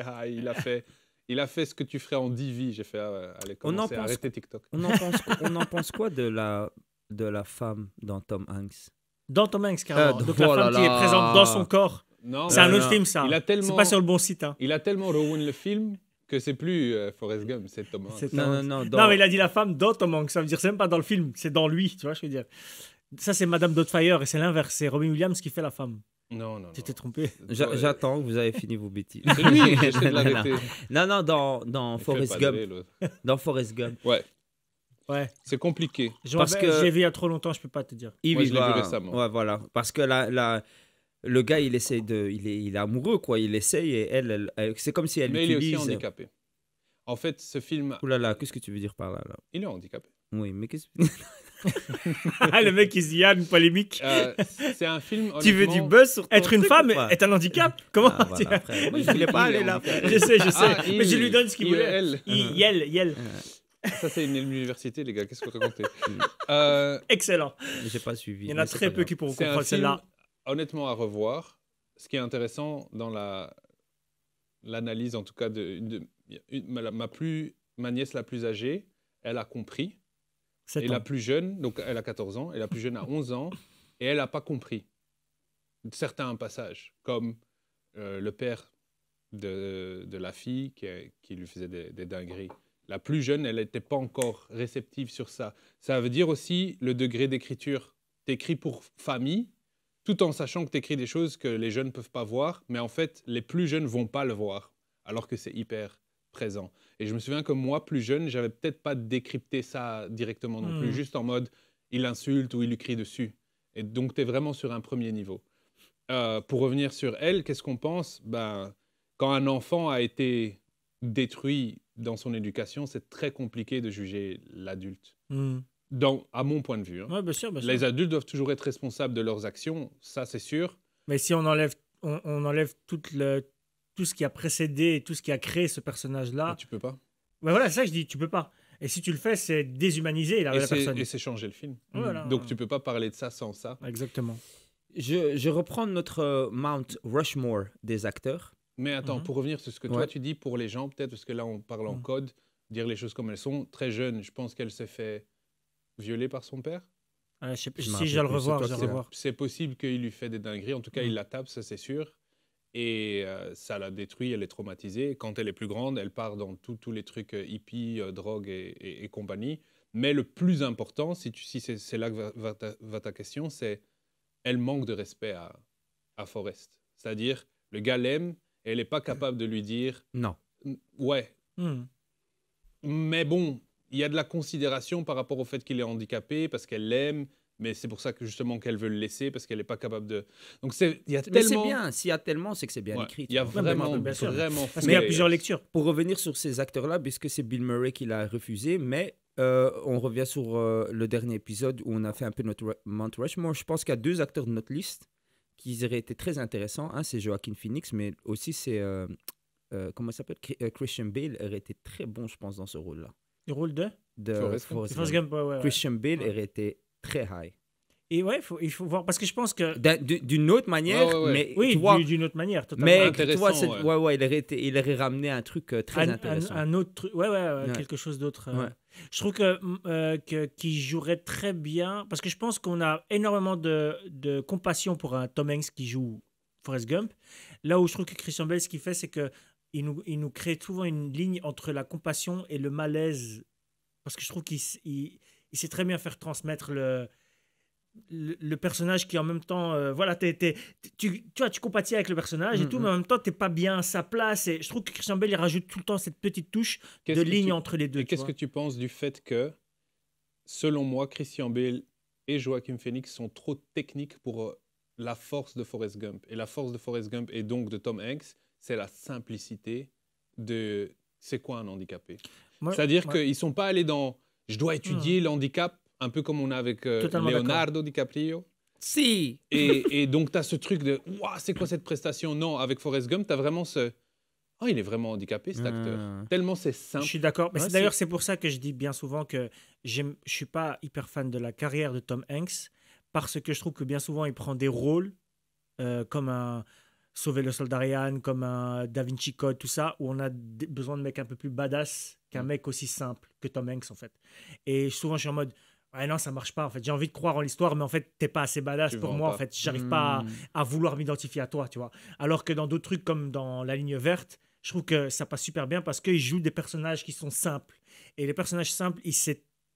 ah, il a fait. Il a fait ce que tu ferais en 10 vies. J'ai fait à euh, l'école. On en pense... TikTok. On en pense, quoi de la, de la femme dans Tom Hanks Dans Tom Hanks, carrément. Euh, donc la femme qui est présente dans son corps. c'est un autre film, ça. C'est pas sur le bon site. Hein. Il a tellement ruiné le film que c'est plus euh, Forrest Gump, c'est Tom Hanks. Non, mais il a dit la femme dans Tom Hanks. Ça veut dire c'est même pas dans le film, c'est dans lui, tu vois, je veux dire. Ça, c'est Madame Dotfire et c'est l'inverse. C'est Robin Williams qui fait la femme. Non, non. Tu t'es trompé J'attends que vous avez fini vos bêtises. C'est lui, l'arrêter. Non, non, dans, dans Forrest Gump. Dans Forrest Gump. Ouais. Ouais. C'est compliqué. Parce que j'ai vu il y a trop longtemps, je peux pas te dire. Il Moi, je l'ai vu récemment. Ouais, voilà. Parce que la, le gars, il essaie de, il est, il est amoureux quoi. Il essaye et elle, c'est comme si elle. Mais il est handicapé. En fait, ce film. Oulala, là là, qu'est-ce que tu veux dire par là là Il est handicapé. Oui, mais qu'est-ce. que ah, le mec, il y a ah, une polémique. Euh, c'est un film. Tu veux du buzz Être une femme est un handicap ah, Comment je voulais pas aller là. je sais, je sais. mais je lui donne ce qu'il voulait. Il, yelle, Ça, c'est une université, les gars. Qu'est-ce que vous racontez euh, Excellent. J'ai pas suivi. Il y en a très peu qui pourront comprendre celle-là. Honnêtement, à revoir. Ce qui est intéressant dans la l'analyse, en tout cas, de, ma, plus, ma nièce la plus âgée, elle a compris et la plus jeune, donc elle a 14 ans, et la plus jeune a 11 ans, et elle n'a pas compris certains passages, comme euh, le père de, la fille qui, lui faisait des, dingueries. La plus jeune, elle n'était pas encore réceptive sur ça. Ça veut dire aussi le degré d'écriture. écris pour famille, tout en sachant que tu écris des choses que les jeunes ne peuvent pas voir, mais en fait, les plus jeunes vont pas le voir, alors que c'est hyper présent. Et je me souviens que moi, plus jeune, j'avais peut-être pas décrypté ça directement non plus, hmm. juste en mode il insulte ou il lui crie dessus. Et donc, tu es vraiment sur un premier niveau. Euh, pour revenir sur elle, qu'est-ce qu'on pense ben, Quand un enfant a été détruit dans son éducation, c'est très compliqué de juger l'adulte. Hmm. à mon point de vue. Hein. Les adultes doivent toujours être responsables de leurs actions, ça c'est sûr. Mais si on enlève, on, enlève toute le, tout ce qui a précédé, tout ce qui a créé ce personnage-là. Tu peux pas. voilà, c'est ça je dis, tu peux pas. Et si tu le fais, c'est déshumaniser la, personne. Et c'est changer le film. Mm. Donc tu peux pas parler de ça sans ça. Exactement. Je, je reprends notre euh, Mount Rushmore des acteurs. Mais attends, mhm. pour revenir sur ce que toi tu dis pour les gens, peut-être, parce que là on parle en mhm. code, dire les choses comme elles sont. Très jeune, je pense qu'elle s'est fait violer par son père. Euh, je sais, si je le le revoir. C'est possible qu'il lui fait des dingueries. En tout cas, il mhm. la tape, ça c'est sûr. Et euh, ça la détruit, elle est traumatisée. Quand elle est plus grande, elle part dans tous les trucs euh, hippies, euh, drogue et, compagnie. Mais le plus important, si, c'est là que va, ta, question, c'est elle manque de respect à, Forrest. C'est-à-dire, le gars l'aime elle n'est pas capable de lui dire. Non. Ouais. Hmm. Mais bon, il y a de la considération par rapport au fait qu'il est handicapé, parce qu'elle l'aime, mais c'est pour ça que justement qu'elle veut le laisser parce qu'elle n'est pas capable de. Donc c'est il y a mais tellement. c'est bien. S'il y a tellement, c'est que c'est bien écrit. Il y a vraiment, vraiment. parce y a plusieurs euh, lectures. Pour revenir sur ces acteurs-là, puisque c'est Bill Murray qui l'a refusé, mais euh, on revient sur euh, le dernier épisode où on a fait un peu notre Mount Rushmore. Je pense qu'il y a deux acteurs de notre liste qui auraient été très intéressants. Un, c'est Joaquin Phoenix, mais aussi c'est euh, comment s'appelle Christian Bale aurait été très bon, je pense, dans ce rôle-là. Le rôle de de Christian Bale aurait été très high. Et ouais, il faut voir, parce que je pense que... D'une autre manière, mais... Oui, d'une autre manière, Mais tu vois, il, aurait, ramené un truc euh, très un, intéressant. Un, autre truc, ouais, ouais, quelque chose d'autre. Euh, je trouve euh, que, qui jouerait très bien, parce que je pense qu'on a énormément de, compassion pour un Tom Hanks qui joue Forrest Gump. Là où je trouve que Christian Bale, ce qu'il fait, c'est que il nous, il nous crée souvent une ligne entre la compassion et le malaise. Parce que je trouve qu'il il sait très bien faire transmettre le, le, personnage qui en même temps euh, voilà tu, tu vois tu compatis avec le personnage et mm, tout mm. mais en même temps t'es pas bien à sa place et je trouve que Christian Bale il rajoute tout le temps cette petite touche de ligne entre les deux qu'est-ce que tu penses du fait que selon moi Christian Bale et Joaquin Phoenix sont trop techniques pour euh, la force de Forrest Gump et la force de Forrest Gump et donc de Tom Hanks c'est la simplicité de c'est quoi un handicapé c'est à dire qu'ils qu'ils sont pas allés dans je dois étudier le hmm. l'handicap, un peu comme on a avec euh, Leonardo DiCaprio. Si Et, donc, tu as ce truc de Waouh, c'est quoi cette prestation Non, avec Forrest Gump, tu as vraiment ce. Oh, il est vraiment handicapé cet acteur. Hmm. Tellement c'est simple. Je suis d'accord. D'ailleurs, c'est pour ça que je dis bien souvent que je ne suis pas hyper fan de la carrière de Tom Hanks, parce que je trouve que bien souvent, il prend des rôles euh, comme un Sauver le soldat Soldarian, comme un Da Vinci Code, tout ça, où on a besoin de mecs un peu plus badass qu'un mm. mec aussi simple que Tom Hanks, en fait. Et souvent, je suis en mode, ah non, ça marche pas, en fait. J'ai envie de croire en l'histoire, mais en fait, t'es pas assez badass pour moi, en fait. J'arrive pas mm. à, vouloir m'identifier à toi, tu vois. Alors que dans d'autres trucs, comme dans La ligne verte, je trouve que ça passe super bien parce qu'ils jouent des personnages qui sont simples. Et les personnages simples, ils,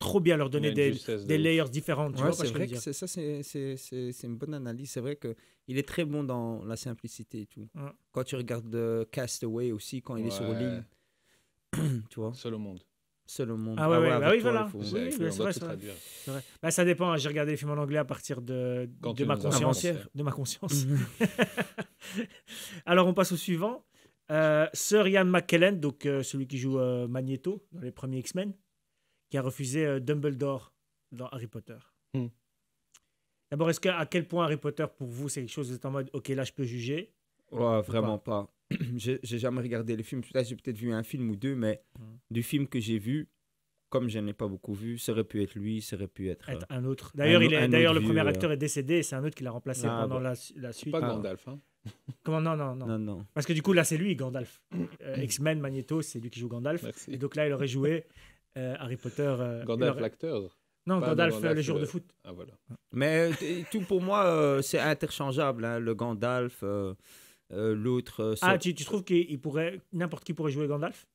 trop bien leur donner des, layers différentes. c'est vrai que, ça, c'est une bonne analyse. C'est vrai qu'il est très bon dans la simplicité et tout. Mm. Quand tu regardes euh, Castaway aussi, quand il est sur l'île, tu vois. Seul au monde. Seul au monde. Ah, ouais, ah bah oui, voilà. ça dépend. Hein, j'ai regardé les films en anglais à partir de, ma conscience, de ma conscience. Alors, on passe au suivant. Euh, Sir Ian McKellen, donc euh, celui qui joue euh, Magneto dans les premiers X-Men qui a refusé euh, Dumbledore dans Harry Potter. Hmm. D'abord, est-ce que, à quel point Harry Potter, pour vous, c'est quelque chose où en mode, ok, là, je peux juger vraiment pas. j'ai jamais regardé les films. J'ai peut-être vu un film ou deux, mais hmm. du film que j'ai vu, comme je n'ai pas beaucoup vu, ça aurait pu être lui, ça aurait pu être, être euh, un autre. D'ailleurs, d'ailleurs, le premier euh. acteur est décédé et c'est un autre qui ah, l'a remplacé pendant la, suite. Pas Gandalf. Hein. Comment non non, non non, non, Parce que du coup là c'est lui Gandalf. X-Men, Magneto, c'est lui qui joue Gandalf. Et donc là il aurait joué euh, Harry Potter. Euh, Gandalf, l'acteur non, Gandalf, euh, le jour de foot. Ah, voilà. Ah. Mais tout pour moi, c'est interchangeable. Hein, le Gandalf, l'autre. Ah, tu, trouves qu'il pourrait. N'importe qui pourrait jouer Gandalf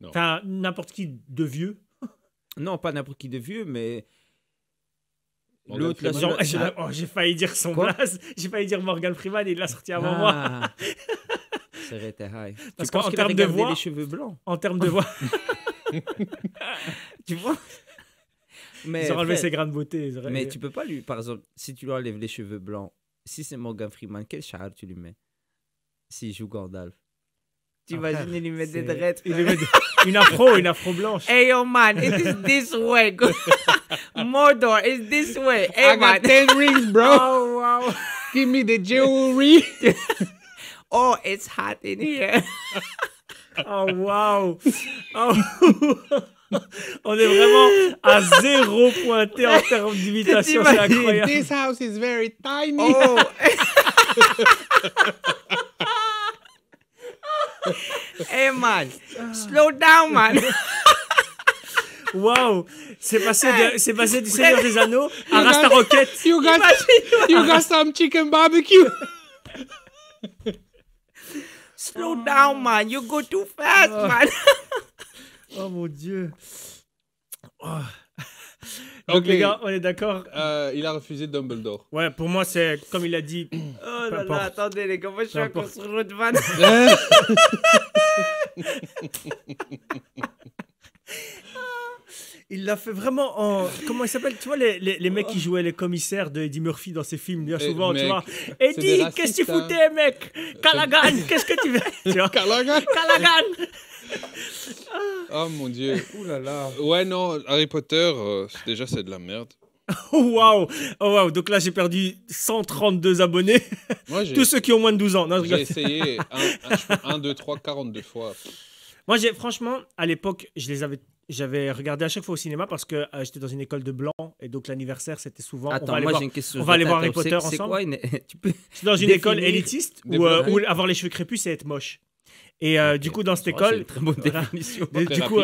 Non. Enfin, n'importe qui de vieux Non, pas n'importe qui de vieux, mais. L'autre, oh, j'ai failli dire son place. J'ai failli dire Morgan Freeman, il l'a sorti avant moi. Ah. C'est high. Parce qu'en termes de voix, les cheveux blancs. En termes de voix. tu vois mais Ils ont enlevé ses grains de beauté. Mais tu peux pas lui, par exemple, si tu lui enlèves les cheveux blancs, si c'est Morgan Freeman, quel char tu lui mets S'il joue Gandalf. imagines, il lui met des dreads. une afro, une afro blanche. Hey yo man, it is this way. Mordor is this way. Hey I man. got 10 rings, bro. Oh, Give me the jewelry. oh, it's hot in here. Oh, waouh! Oh. On est vraiment à zéro pointé en termes d'imitation, c'est incroyable. This house is very tiny. Oh. hey man, slow down man. Wow, c'est passé, c'est passé du Seigneur des Anneaux à Rasta Rocket. You got, you got some chicken barbecue. Slow down, man. You go too fast, oh. man. oh mon dieu. Oh. les gars, on est d'accord. Euh, il a refusé Dumbledore. Ouais, pour moi c'est comme il a dit. oh là là, attendez les gars, moi je suis encore sur une vanne. il l'a fait vraiment en. Comment il s'appelle Tu vois, les, les, mecs qui jouaient les commissaires de Eddie Murphy dans ses films, bien eh, souvent, tu vois. Eddie, qu'est-ce que tu hein. foutais, mec Calagan, qu'est-ce que tu veux tu Calagan Calagan Oh mon dieu. Ouh là là. Ouais, non, Harry Potter, euh, déjà, c'est de la merde. Waouh Oh, wow. Donc là, j'ai perdu 132 abonnés. Tous ceux qui ont moins de 12 ans. J'ai essayé 1, 2, 3, 42 fois. Moi, franchement, à l'époque, je les avais j'avais regardé à chaque fois au cinéma parce que euh, j'étais dans une école de blanc et donc l'anniversaire c'était souvent Attends, on va aller voir, une question, on va aller voir Harry Potter ensemble. Quoi tu peux dans une école élitiste où, euh, avoir les cheveux crépus c'est être moche. Et euh, du coup dans cette école, du, coup,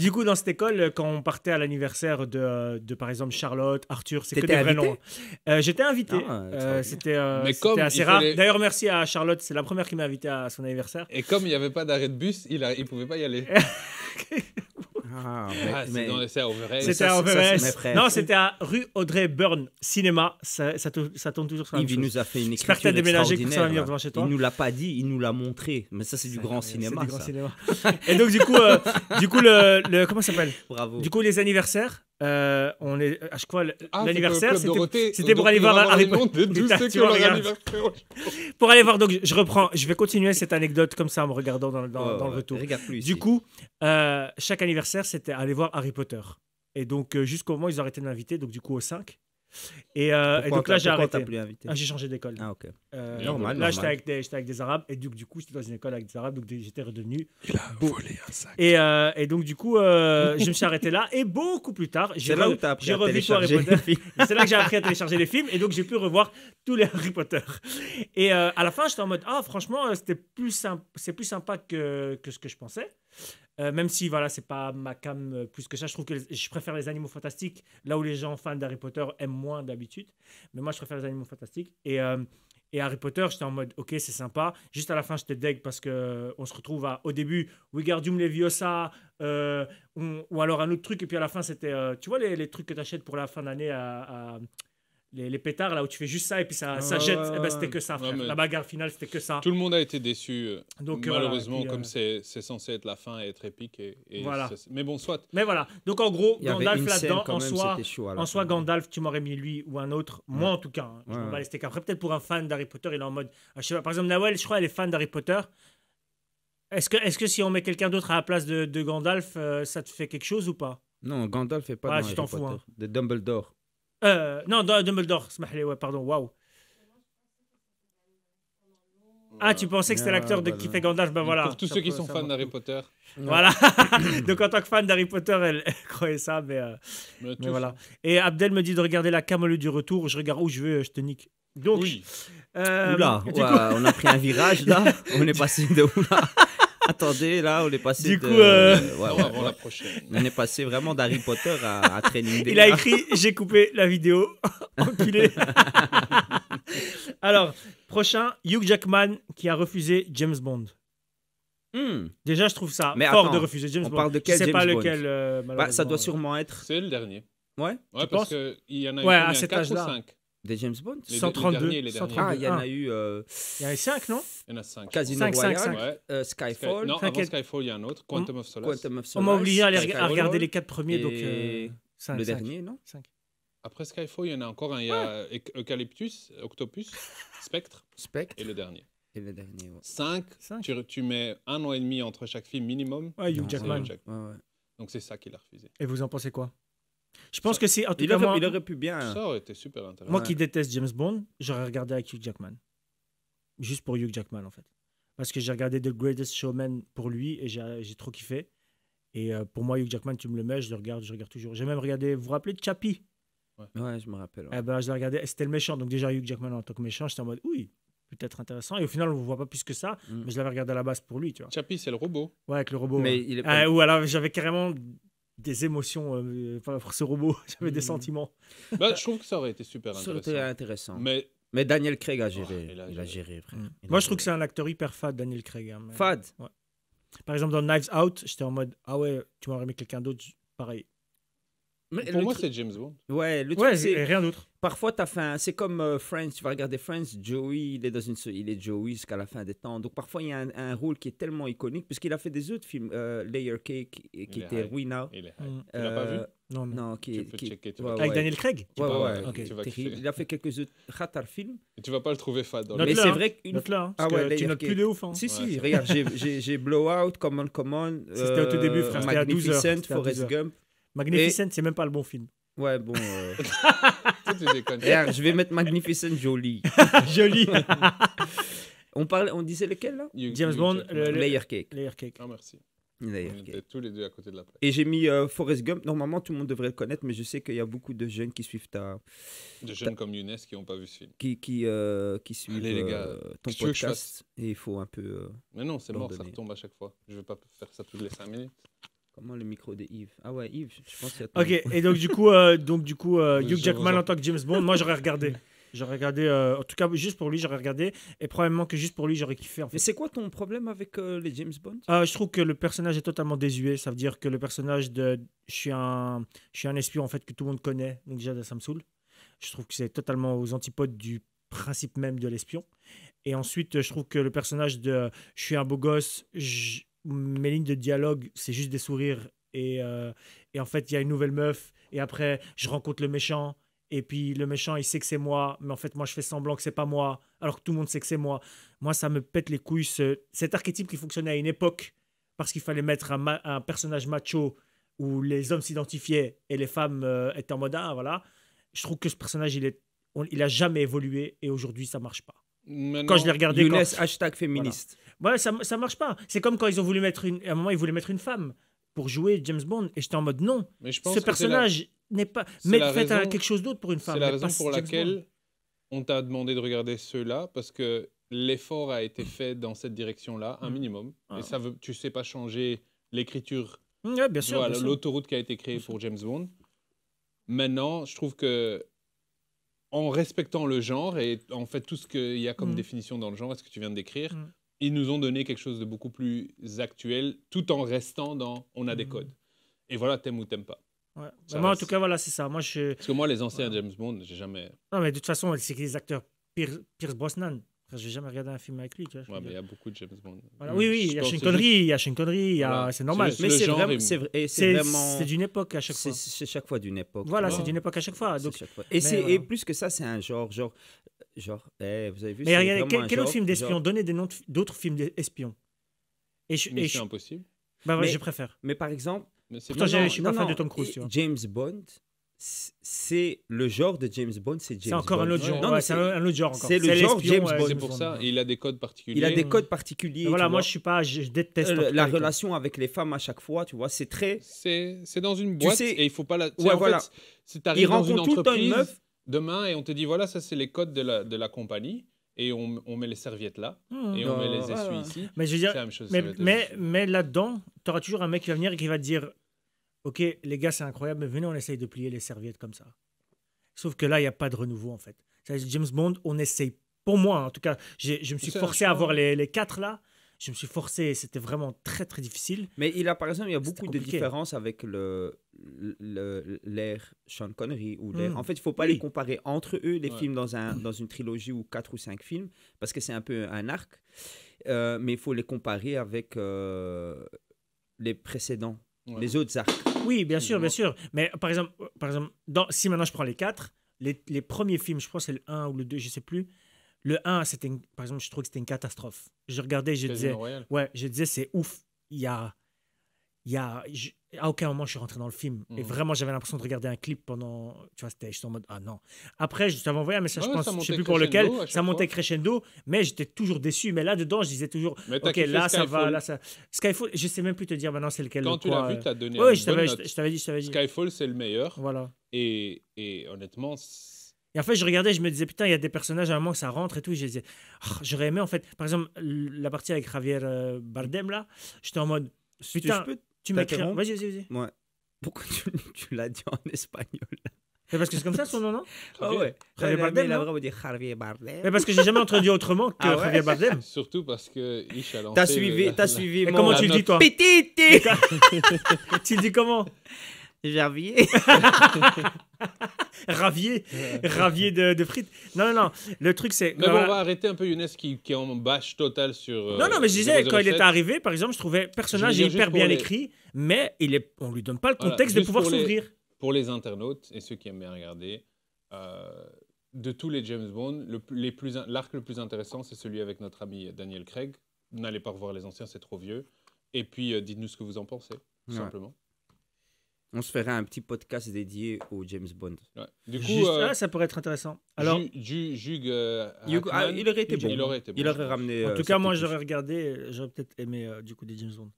du coup dans cette école quand on partait à l'anniversaire de, de, par exemple Charlotte, Arthur, c'était que des vrais noms. J'étais invité. Ah, c'était assez rare. D'ailleurs merci à Charlotte, c'est la première qui m'a invité à son anniversaire. Et comme il n'y avait pas d'arrêt de bus, il ne pouvait pas y aller. à C'était à Non, c'était à rue Audrey Burn, cinéma. Ça, tombe toujours sur la Il nous a fait une écriture que ça Il nous l'a pas dit, il nous l'a montré. Mais ça, c'est du grand cinéma. Et donc, du coup, euh, du coup le, comment ça s'appelle Du coup, les anniversaires. Euh, on est à chaque fois ah, l'anniversaire c'était pour aller voir Harry Potter pour aller voir donc je reprends je vais continuer cette anecdote comme ça en me regardant dans, le retour du coup euh, chaque anniversaire c'était aller voir Harry Potter et donc euh, jusqu'au moment où ils ont été d'inviter donc du coup au 5 et, euh, donc là, j'ai arrêté. Ah, j'ai changé d'école. Ah, ok. Euh, normal. Là, j'étais avec, des Arabes. Et du coup, j'étais dans une école avec des Arabes. Donc, j'étais redevenu. Euh, et, donc, du coup, euh, je me suis arrêté là. Et beaucoup plus tard, j'ai revu Harry Potter. C'est là que j'ai appris à télécharger les films. Et donc, j'ai pu revoir tous les Harry Potter. Et à la fin, j'étais en mode Ah, franchement, c'était plus, c'est plus sympa que, que ce que je pensais. Euh, même si voilà, c'est pas ma cam euh, plus que ça, je trouve que je préfère les animaux fantastiques, là où les gens fans d'Harry Potter aiment moins d'habitude. Mais moi, je préfère les animaux fantastiques. Et, euh, et Harry Potter, j'étais en mode, ok, c'est sympa. Juste à la fin, j'étais deg parce que on se retrouve à, au début, Wingardium Leviosa, on, ou alors un autre truc. Et puis à la fin, c'était, tu vois, les, les trucs que tu achètes pour la fin d'année à les, pétards là où tu fais juste ça et puis ça, ah jette, eh ben, c'était que ça. La bagarre finale, c'était que ça. Tout le monde a été déçu. Euh, Donc, euh, Malheureusement, comme euh, c'est censé être la fin et être épique. Et, voilà. mais bon, soit. Mais voilà. Donc en gros, Gandalf là-dedans, en soi, Gandalf, tu m'aurais mis lui ou un autre. Moi en tout cas, hein, je m'en bats Après, peut-être pour un fan d'Harry Potter, il est en mode. par exemple, Nawel, je crois, elle est fan d'Harry Potter. Est-ce que, est que si on met quelqu'un d'autre à la place de, Gandalf, ça te fait quelque chose ou pas Non, Gandalf fait pas. Ah, tu t'en fous. Hein. De Dumbledore. Euh, non, Dumbledore, pardon, waouh. Ah, tu pensais que c'était l'acteur de qui fait Gandalf Ben voilà. Pour tous ceux qui sont fans d'Harry Potter. Voilà. Donc, en tant que fan d'Harry Potter, elle, croyait ça, mais, euh, voilà. Et Abdel me dit de regarder la camelot du retour. Je regarde où je veux, je te nique. Donc. Euh, oula, on a pris un virage là. On est passé de oula. Attendez, là, on est passé. Euh, on est passé vraiment d'Harry Potter à, Training Il a écrit J'ai coupé la vidéo. Enculé. Alors, prochain, Hugh Jackman qui a refusé James Bond. Hmm. Déjà, je trouve ça Mais fort de refuser James on Bond. Parle de quel James pas Bond. lequel. Euh, bah, ça doit sûrement être. C'est le dernier. Ouais. ouais parce qu'il y en a eu à cet 4 ou 5 des James Bond 132. Ah, ah. euh, il y en a eu. Il y en a non Il y en a 5, euh, Skyfall. Non, Skyfall, il y a un autre, hum, Quantum, of, Solace. On m'a oublié à, regarder les quatre premiers. Donc, euh, le dernier, non Après Skyfall, il y en a encore un. Il y a Eucalyptus, Octopus, Spectre. Spectre. Et le dernier. 5, Tu, mets un an et demi entre chaque film minimum. Ah, donc c'est ça qu'il a refusé. Et vous en pensez quoi je pense que c'est. En tout il, cas, aurait, il aurait pu bien. Hein. Ça aurait été super intéressant. Moi qui déteste James Bond, j'aurais regardé avec Hugh Jackman. Juste pour Hugh Jackman, en fait. Parce que j'ai regardé The Greatest Showman pour lui et j'ai trop kiffé. Et euh, pour moi, Hugh Jackman, tu me le mets, je le regarde, je regarde toujours. J'ai même regardé, vous vous rappelez de Chappie ouais. je me rappelle. Eh ben, je l'ai regardé, c'était le méchant. Donc déjà, Hugh Jackman en tant que méchant, j'étais en mode, oui, peut-être intéressant. Et au final, on ne voit pas plus que ça, mm. mais je l'avais regardé à la base pour lui, tu vois. Chappie, c'est le robot. Ouais, avec le robot. Mais il est ah, ou alors, j'avais carrément des émotions euh, pour ce robot. J'avais des mm. sentiments. Bah, je trouve que ça aurait été super intéressant. intéressant. Mais, mais Daniel Craig a géré. Oh, il, a, géré, mm. Moi, je trouve que c'est un acteur hyper fade, Daniel Craig. Hein, fade Par exemple, dans Knives Out, j'étais en mode Ah ouais, tu m'aurais mis quelqu'un d'autre, pareil. Pour moi, c'est James Bond. Ouais, le ouais, rien d'autre. Parfois, t'as faim. c'est comme euh, Friends, tu vas regarder Friends, Joey, il est, dans une, il est Joey jusqu'à la fin des temps. Donc parfois, il y a un, rôle qui est tellement iconique, puisqu'il a fait des autres films, euh, Layer Cake, qui, était était Now. Il est mm. Tu l'as pas vu euh, Non, non. non qui, qui, checker, avec Daniel Craig Ouais, ouais, Ok. Il a fait quelques autres ratar films. Et tu vas pas le trouver fade. Dans mais c'est vrai une fois. Hein, ah ouais, tu notes plus de ouf. Hein. Si, si, regarde, j'ai Blowout, Common Common. C'était au tout début, 12 Magnificent, Forrest Gump. Magnificent, c'est même pas le bon film. Ouais, bon. Euh... je vais mettre Magnificent Jolie. Jolie. on, parlait, on disait lequel là James Bond, le, Layer Cake. Layer Cake. Ah, merci. Layer tous les deux à côté de la plaque. Et j'ai mis euh, Forrest Gump. Normalement, tout le monde devrait le connaître, mais je sais qu'il y a beaucoup de jeunes qui suivent ta. De jeunes comme Younes qui n'ont pas vu ce film. Qui, qui, euh, qui suivent euh, ton podcast. Et il faut un peu. mais non, c'est mort, ça retombe à chaque fois. Je ne vais pas faire ça toutes les 5 minutes. Comment le micro de Yves Ah ouais, Yves, je pense qu'il y a Ok, et donc du coup, euh, donc, du coup euh, Hugh Jackman en tant que James Bond, moi j'aurais regardé. J'aurais regardé, euh, en tout cas juste pour lui, j'aurais regardé, et probablement que juste pour lui, j'aurais kiffé. En fait. Mais c'est quoi ton problème avec euh, les James Bond euh, Je trouve que le personnage est totalement désuet, ça veut dire que le personnage de. Je suis un, je suis un espion en fait que tout le monde connaît, donc déjà de samsung Je trouve que c'est totalement aux antipodes du principe même de l'espion. Et ensuite, je trouve que le personnage de je suis un beau gosse, je, mes lignes de dialogue, c'est juste des sourires. Euh, et, en fait, il y a une nouvelle meuf. Et après, je rencontre le méchant. Et puis le méchant, il sait que c'est moi. Mais en fait, moi, je fais semblant que c'est pas moi. Alors que tout le monde sait que c'est moi. Moi, ça me pète les couilles. cet archétype qui fonctionnait à une époque parce qu'il fallait mettre un, personnage macho où les hommes s'identifiaient et les femmes euh, étaient en mode ah, voilà. Je trouve que ce personnage, il, est, il a jamais évolué. Et aujourd'hui, ça marche pas quand je l'ai regardé. Younes, hashtag féministe. Ouais, ça, ça marche pas. C'est comme quand ils ont voulu mettre une. À un moment, ils voulaient mettre une femme pour jouer James Bond. Et j'étais en mode non. Mais je pense ce personnage n'est pas. Mais quelque chose d'autre pour une femme. C'est la raison pour laquelle on t'a demandé de regarder ceux-là parce que l'effort a été fait dans cette direction-là, un mm. minimum. Et ça veut, tu sais pas changer l'écriture. Ouais, bien sûr. l'autoroute qui a été créée pour James Bond. Maintenant, je trouve que en respectant le genre et en fait tout ce qu'il y a comme mm. définition dans le genre, ce que tu viens de décrire, mm. ils nous ont donné quelque chose de beaucoup plus actuel tout en restant dans on a des mm. codes. Et voilà, t'aimes ou t'aimes pas. Bah, moi, en tout cas, voilà, c'est ça. Moi, je... Parce que moi, les anciens James Bond, j'ai jamais. Non, mais de toute façon, c'est que les acteurs Pierce, Pierce Brosnan, j'ai jamais regardé un film avec lui. Tu vois, mais il y a beaucoup de James Bond. Oui, oui, il y a Sean Connery, il y a Sean Connery, c'est normal. Mais c'est vrai, c'est vraiment. C'est d'une époque à chaque fois. C'est chaque fois d'une époque. Voilà, c'est d'une époque à chaque fois. Et, c'est, et, plus que ça, c'est un genre. genre, genre eh, vous avez vu, Mais regardez, quel, autre film d'espion Donnez des noms d'autres films d'espion. Et je, Mission Impossible. Bah ouais, je préfère. Mais par exemple. Pourtant, je suis fan de Tom Cruise. James Bond, c'est le genre de James Bond, c'est James Bond. C'est encore un autre genre. Non, c'est un, autre genre. C'est le genre James Bond. C'est pour ça. il a des codes particuliers. Il a des codes particuliers. Voilà, moi je suis pas, je, déteste. Euh, la relation avec les femmes à chaque fois, tu vois, c'est très. C'est dans une boîte et il faut pas la. Ouais, en voilà. Fait, il dans une entreprise meuf... demain et on te dit voilà ça c'est les codes de la, de la compagnie et on, on, met les serviettes là hmm. et on met les essuies ici. Mais je veux mais, mais, là-dedans, tu auras toujours un mec qui va venir et qui va te dire OK, les gars, c'est incroyable, mais venez, on essaye de plier les serviettes comme ça. Sauf que là, il n'y a pas de renouveau, en fait. James Bond, on essaye. Pour moi, en tout cas, je me suis forcé à voir hein. les, quatre là je me suis forcé, c'était vraiment très très difficile. Mais il a par exemple, il y a beaucoup de différences avec le l'ère Sean Connery ou hmm. En fait, il faut pas les comparer entre eux les films dans un dans une trilogie ou quatre ou cinq films parce que c'est un peu un arc. Euh, mais il faut les comparer avec euh, les précédents, les autres arcs. Oui, bien sûr, bien sûr. Mais par exemple, par exemple si maintenant je prends les quatre, les, les premiers films, je crois que c'est le 1 ou le 2, je sais plus. Le 1, c'était par exemple, je trouve que c'était une catastrophe. Je regardais, je disais, ouais, je disais, c'est ouf. Il y a, y a, à aucun moment je suis rentré dans le film. Et mhm. vraiment, j'avais l'impression de regarder un clip pendant. Tu vois, c'était, en mode ah non. Après, je t'avais envoyé un message, je sais plus pour lequel, ça montait crescendo, mais j'étais toujours déçu. Mais là, dedans, je disais toujours ok, là ça va, là ça. Skyfall, je sais même plus te dire maintenant c'est lequel. Quand tu l'as vu, euh, t'as donné. Oui, je t'avais dit, je t'avais dit. Skyfall, c'est le meilleur. Voilà. Et, et honnêtement, et en fait, je regardais, je me disais, putain, il y a des personnages à un moment que ça rentre et tout. Et je disais, oh, j'aurais aimé, en fait, par exemple, la partie avec Javier euh, Bardem, là, j'étais en mode, putain. Tu m'écris. Vas-y, vas-y, vas-y. Pourquoi tu, l'as dit en espagnol C'est parce que c'est comme ça son nom, non Ah ouais. Javier Bardem. a vraiment dit Javier Bardem. Mais parce que j'ai jamais entendu autrement que ah Javier Bardem. Surtout parce que Ish a T'as suivi, t'as suivi. Et comment tu le dis toi Petite. Tu le dis comment Javier. Ravier. Ravier de, frites. Non, non, non. Le truc, c'est. on va arrêter un peu Younes qui, est en bâche totale sur. Euh, non, non, mais je disais, quand il est arrivé, par exemple, je trouvais personnage hyper bien écrit, mais il est... on lui donne pas le contexte de pouvoir s'ouvrir. Pour les internautes et ceux qui aiment bien regarder, euh, de tous les James Bond, l'arc le plus intéressant, c'est celui avec notre ami Daniel Craig. N'allez pas revoir les anciens, c'est trop vieux. Et puis, euh, dites-nous ce que vous en pensez, tout simplement on se ferait un petit podcast dédié au James Bond. Du coup, euh, ah, ça pourrait être intéressant. Alors, Jug, il, aurait été bon. il aurait ramené. En euh, tout cas, moi, j'aurais regardé, euh, j'aurais peut-être aimé du coup des James Bond.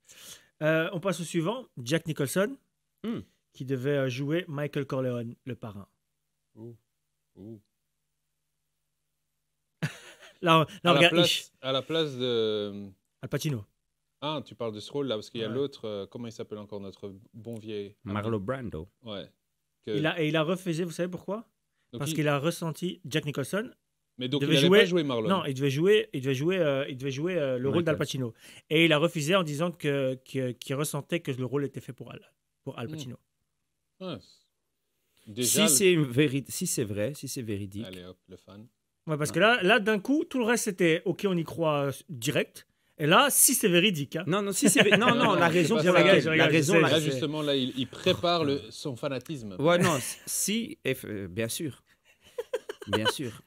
on passe au suivant, Jack Nicholson, hmm. qui devait jouer Michael Corleone, le parrain. Ouh. à la place, à la place de. Al Pacino. Ah, tu parles de ce rôle-là, parce qu'il y a l'autre, euh, comment il s'appelle encore, notre bon vieil... Marlo Brando. Ouais. Il a, et il a refusé, vous savez pourquoi Parce qu'il a ressenti Jack Nicholson. Mais donc il devait pas jouer Marlon. Non, il devait jouer, il devait jouer, euh, il devait jouer euh, le rôle d'Al Pacino. Et il a refusé en disant que, qu'il ressentait que le rôle était fait pour Al, pour Al hmm. Pacino. Ah, si, c'est vrai, si c'est véridique. Allez hop, le fan. Ouais, parce que là, là d'un coup, tout le reste c'était OK, on y croit direct. Et là, si c'est véridique. Hein. Non, non, si c'est non, non, la raison la raison, justement, là, il, prépare son fanatisme. Ouais, non, si, euh, bien sûr, bien sûr.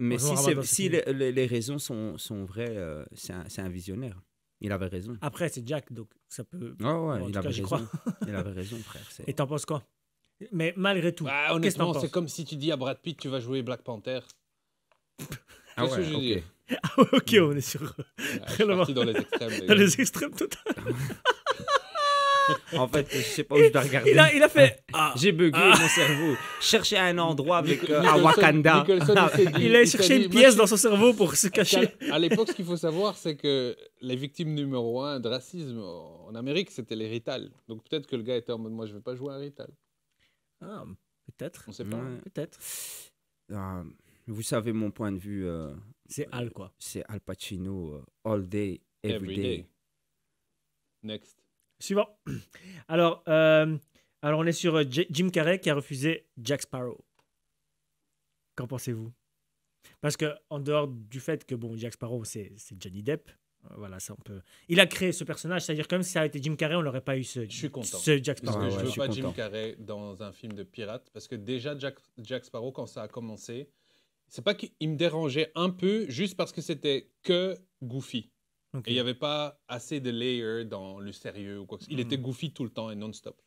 Mais si, les raisons sont, vraies, euh, c'est un, visionnaire. Il avait raison. Après, c'est Jack, donc ça peut. Oh, ouais, il, avait raison. il avait raison, frère. Et t'en penses quoi Mais malgré tout. Bah, honnêtement, c'est comme si tu dis à Brad Pitt, tu vas jouer Black Panther. Qu'est-ce ah ouais, Ah ouais, ok, on est sur. Euh, ouais, dans les extrêmes. Dans les extrêmes total. en fait, je sais pas où je dois regarder. Il a, il a fait. Ah, ah, j'ai bugué ah. mon cerveau. Chercher un endroit avec, euh, Wakanda. il, a cherché une pièce dans son cerveau pour se cacher. À l'époque, ce qu'il faut savoir, c'est que les victimes numéro un de racisme en Amérique, c'était les Rital. Donc peut-être que le gars était en mode moi, je vais pas jouer à Rital. Ah, peut-être. On sait pas. peut-être. vous savez mon point de vue. Euh, c'est euh, Al, quoi. C'est Al Pacino, euh, all day, every, day. Next. Suivant. Alors, euh, alors on est sur Jim Carrey qui a refusé Jack Sparrow. Qu'en pensez-vous Parce que en dehors du fait que bon, Jack Sparrow c'est Johnny Depp, voilà, ça on peut. Il a créé ce personnage, c'est-à-dire comme si ça avait été Jim Carrey, on n'aurait pas eu ce. Jack Sparrow. Parce que je veux pas Jim Carrey dans un film de pirate, parce que déjà Jack, Jack Sparrow quand ça a commencé, c'est pas qu'il me dérangeait un peu, juste parce que c'était que goofy. il n'y avait pas assez de layers dans le sérieux ou quoi Il mm-hmm. était goofy tout le temps et non-stop.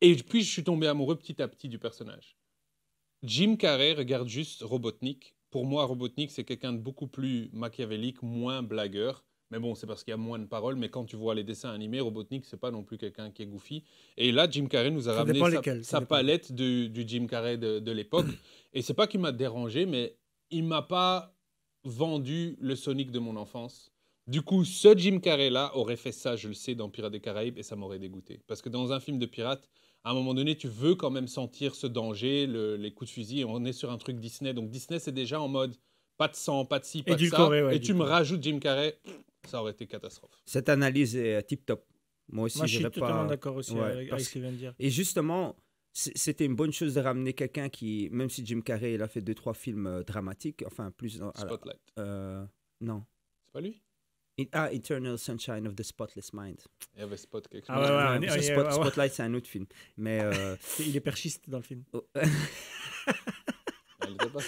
Et puis, je suis tombé amoureux petit à petit du personnage. Jim Carrey regarde juste Robotnik. Pour moi, Robotnik, c'est quelqu'un de beaucoup plus machiavélique, moins blagueur. Mais bon, c'est parce qu'il y a moins de paroles. Mais quand tu vois les dessins animés, Robotnik, c'est pas non plus quelqu'un qui est goofy. Et là, Jim Carrey nous a ramené sa, palette du, Jim Carrey de, l'époque. Et c'est pas qu'il m'a dérangé, mais il m'a pas vendu le Sonic de mon enfance. Du coup, ce Jim Carrey-là aurait fait ça, je le sais, dans Pirates des Caraïbes, et ça m'aurait dégoûté. Parce que dans un film de pirate, à un moment donné, tu veux quand même sentir ce danger, les coups de fusil, on est sur un truc Disney. Donc Disney, c'est déjà en mode pas de sang, pas de ci, pas et de ça. et tu me rajoutes Jim Carrey, ça aurait été catastrophe. Cette analyse est euh, tip-top. Moi aussi, je Moi, je suis totalement d'accord aussi avec, ce qu'il vient de dire. Et justement, c'était une bonne chose de ramener quelqu'un qui, même si Jim Carrey, il a fait deux, trois films euh, dramatiques, enfin plus... Spotlight. Euh, non. C'est pas lui ah, Eternal Sunshine of the Spotless Mind. Il y avait Spot quelque ah chose. Ah, ouais, ouais, Spotlight, c'est un autre film. Mais, euh, il est perchiste dans le film. Oh.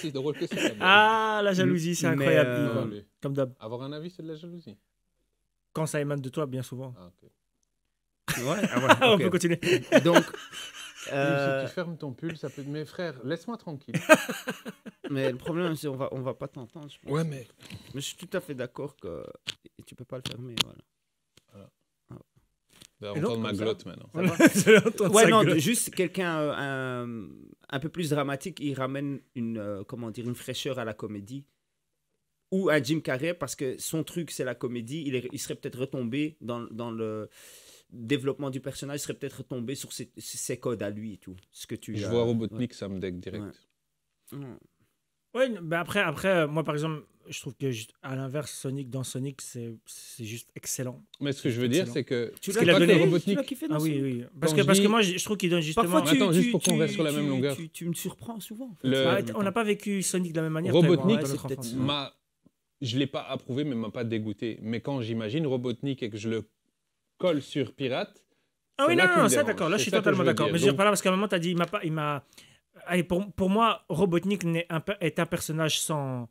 Elle pas ah, la jalousie, c'est incroyable. Euh, Comme d'hab. Avoir un avis, c'est de la jalousie. Quand ça émane de toi, bien souvent. Ah, ok. Ah ouais, ah, on peut continuer. Donc. Si tu euh, fermes ton pull, ça peut. Mais frère, laisse-moi tranquille. mais le problème, c'est qu'on va, on va pas t'entendre. Ouais, mais. Mais je suis tout à fait d'accord que tu peux pas le fermer. Voilà. Ben, on ma juste quelqu'un euh, un, peu plus dramatique, il ramène une, euh, comment dire, une fraîcheur à la comédie. Ou à Jim Carrey, parce que son truc, c'est la comédie. Il, il serait peut-être retombé dans, dans, le développement du personnage, il serait peut-être retombé sur ses, codes à lui et tout. Ce que tu, Je vois Robotnik, ça me deck direct. Ouais. Ouais, ben après, après, euh, moi par exemple, je trouve que, à l'inverse, Sonic dans Sonic, c'est juste excellent. Mais ce que je veux dire, c'est que. Tu l'as donné, Robotnik... ah, oui, oui. Parce que, parce que moi, je trouve qu'il donne justement. Parfois, tu, Attends, juste pour qu'on reste sur la même longueur. Tu, tu me surprends souvent. on n'a pas vécu Sonic de la même manière. Robotnik, m'a. Je ne l'ai pas approuvé, mais m'a pas dégoûté. Mais quand j'imagine Robotnik et que je le colle sur Pirate. Ah oui, non, non, ça, d'accord. Là, je suis totalement d'accord. Mais je veux pas là, parce qu'à un moment, tu as dit, il m'a. pour, pour moi, Robotnik est un personnage sans,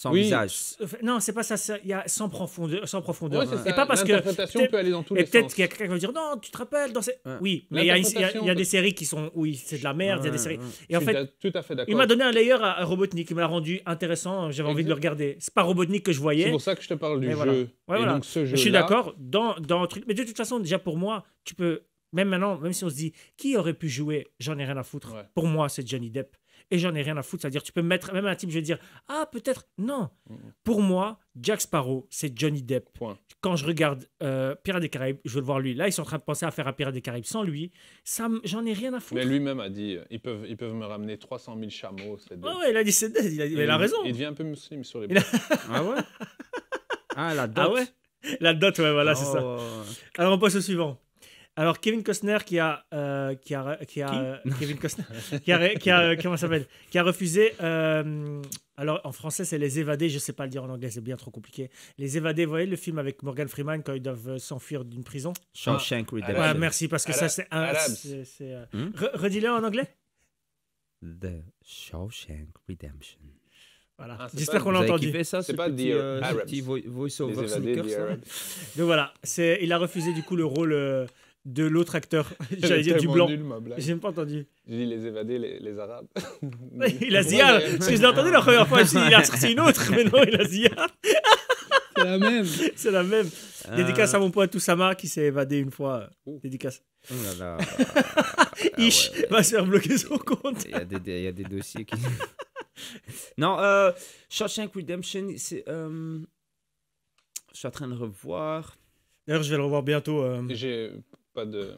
sans visage. Euh, non, c'est pas ça. Il y a sans profondeur. Sans profondeur. et pas parce que. peut aller dans tous les sens. Et peut-être qu'il y a quelqu'un qui va dire Non, tu te rappelles dans Oui, mais il y, a des séries qui sont. Oui, c'est de la merde. Il y a des séries. Et en fait, tout à fait il m'a donné un layer à, Robotnik. Il m'a rendu intéressant. J'avais envie de le regarder. C'est pas Robotnik que je voyais. C'est pour ça que je te parle du jeu. Et donc, ce jeu je suis d'accord. Dans, dans truc... Mais de toute façon, déjà pour moi, tu peux. Même maintenant, même si on se dit Qui aurait pu jouer J'en ai rien à foutre. Pour moi, c'est Johnny Depp et j'en ai rien à foutre. C'est-à-dire, tu peux mettre même un type, je vais dire, ah, peut-être. Non. Mm. Pour moi, Jack Sparrow, c'est Johnny Depp. Point. Quand je regarde euh, Pirates des Caraïbes, je veux le voir lui. Là, ils sont en train de penser à faire un Pirates des Caraïbes sans lui. Ça, j'en ai rien à foutre. Mais lui-même a dit, euh, ils peuvent, ils peuvent me ramener 300 000 chameaux. C'est ah ouais, il a dit, c'est il, il, a raison. Il devient un peu musulman sur les. ah ouais. Ah la dot. Ah ouais. La dot, ouais, voilà, c'est oh. ça. Alors on passe au suivant. Alors Kevin Costner qui a euh, qui a qui a euh, Kevin Costner qui a, qui a euh, s'appelle qui a refusé alors en français c'est les évadés je sais pas le dire en anglais c'est bien trop compliqué les évadés vous voyez le film avec Morgan Freeman quand ils doivent s'enfuir d'une prison Shawshank ah. Redemption ouais, ah, merci parce que ça c'est hmm redis-le en anglais The Shawshank Redemption voilà. Ah, J'espère qu'on l'a entendu. c'est pas petit, C'est ce petit voice-over sneakers. Donc voilà, il a refusé du coup le rôle de l'autre acteur. J'allais dire du blanc. J'ai même pas entendu. J'ai dit les évadés, les, les arabes. il a zia Parce je l'ai entendu la première fois. il a sorti une autre, mais non, il a zia C'est la même. C'est la même. Euh. Dédicace à mon pote Toussama qui s'est évadé une fois. Oh. Dédicace. Oh là là. Ah Ish va se faire bloquer son compte. Il y a des, y a des dossiers qui. non, euh, Redemption, c'est. Euh, je suis en train de revoir. D'ailleurs, je vais le revoir bientôt. Euh pas de.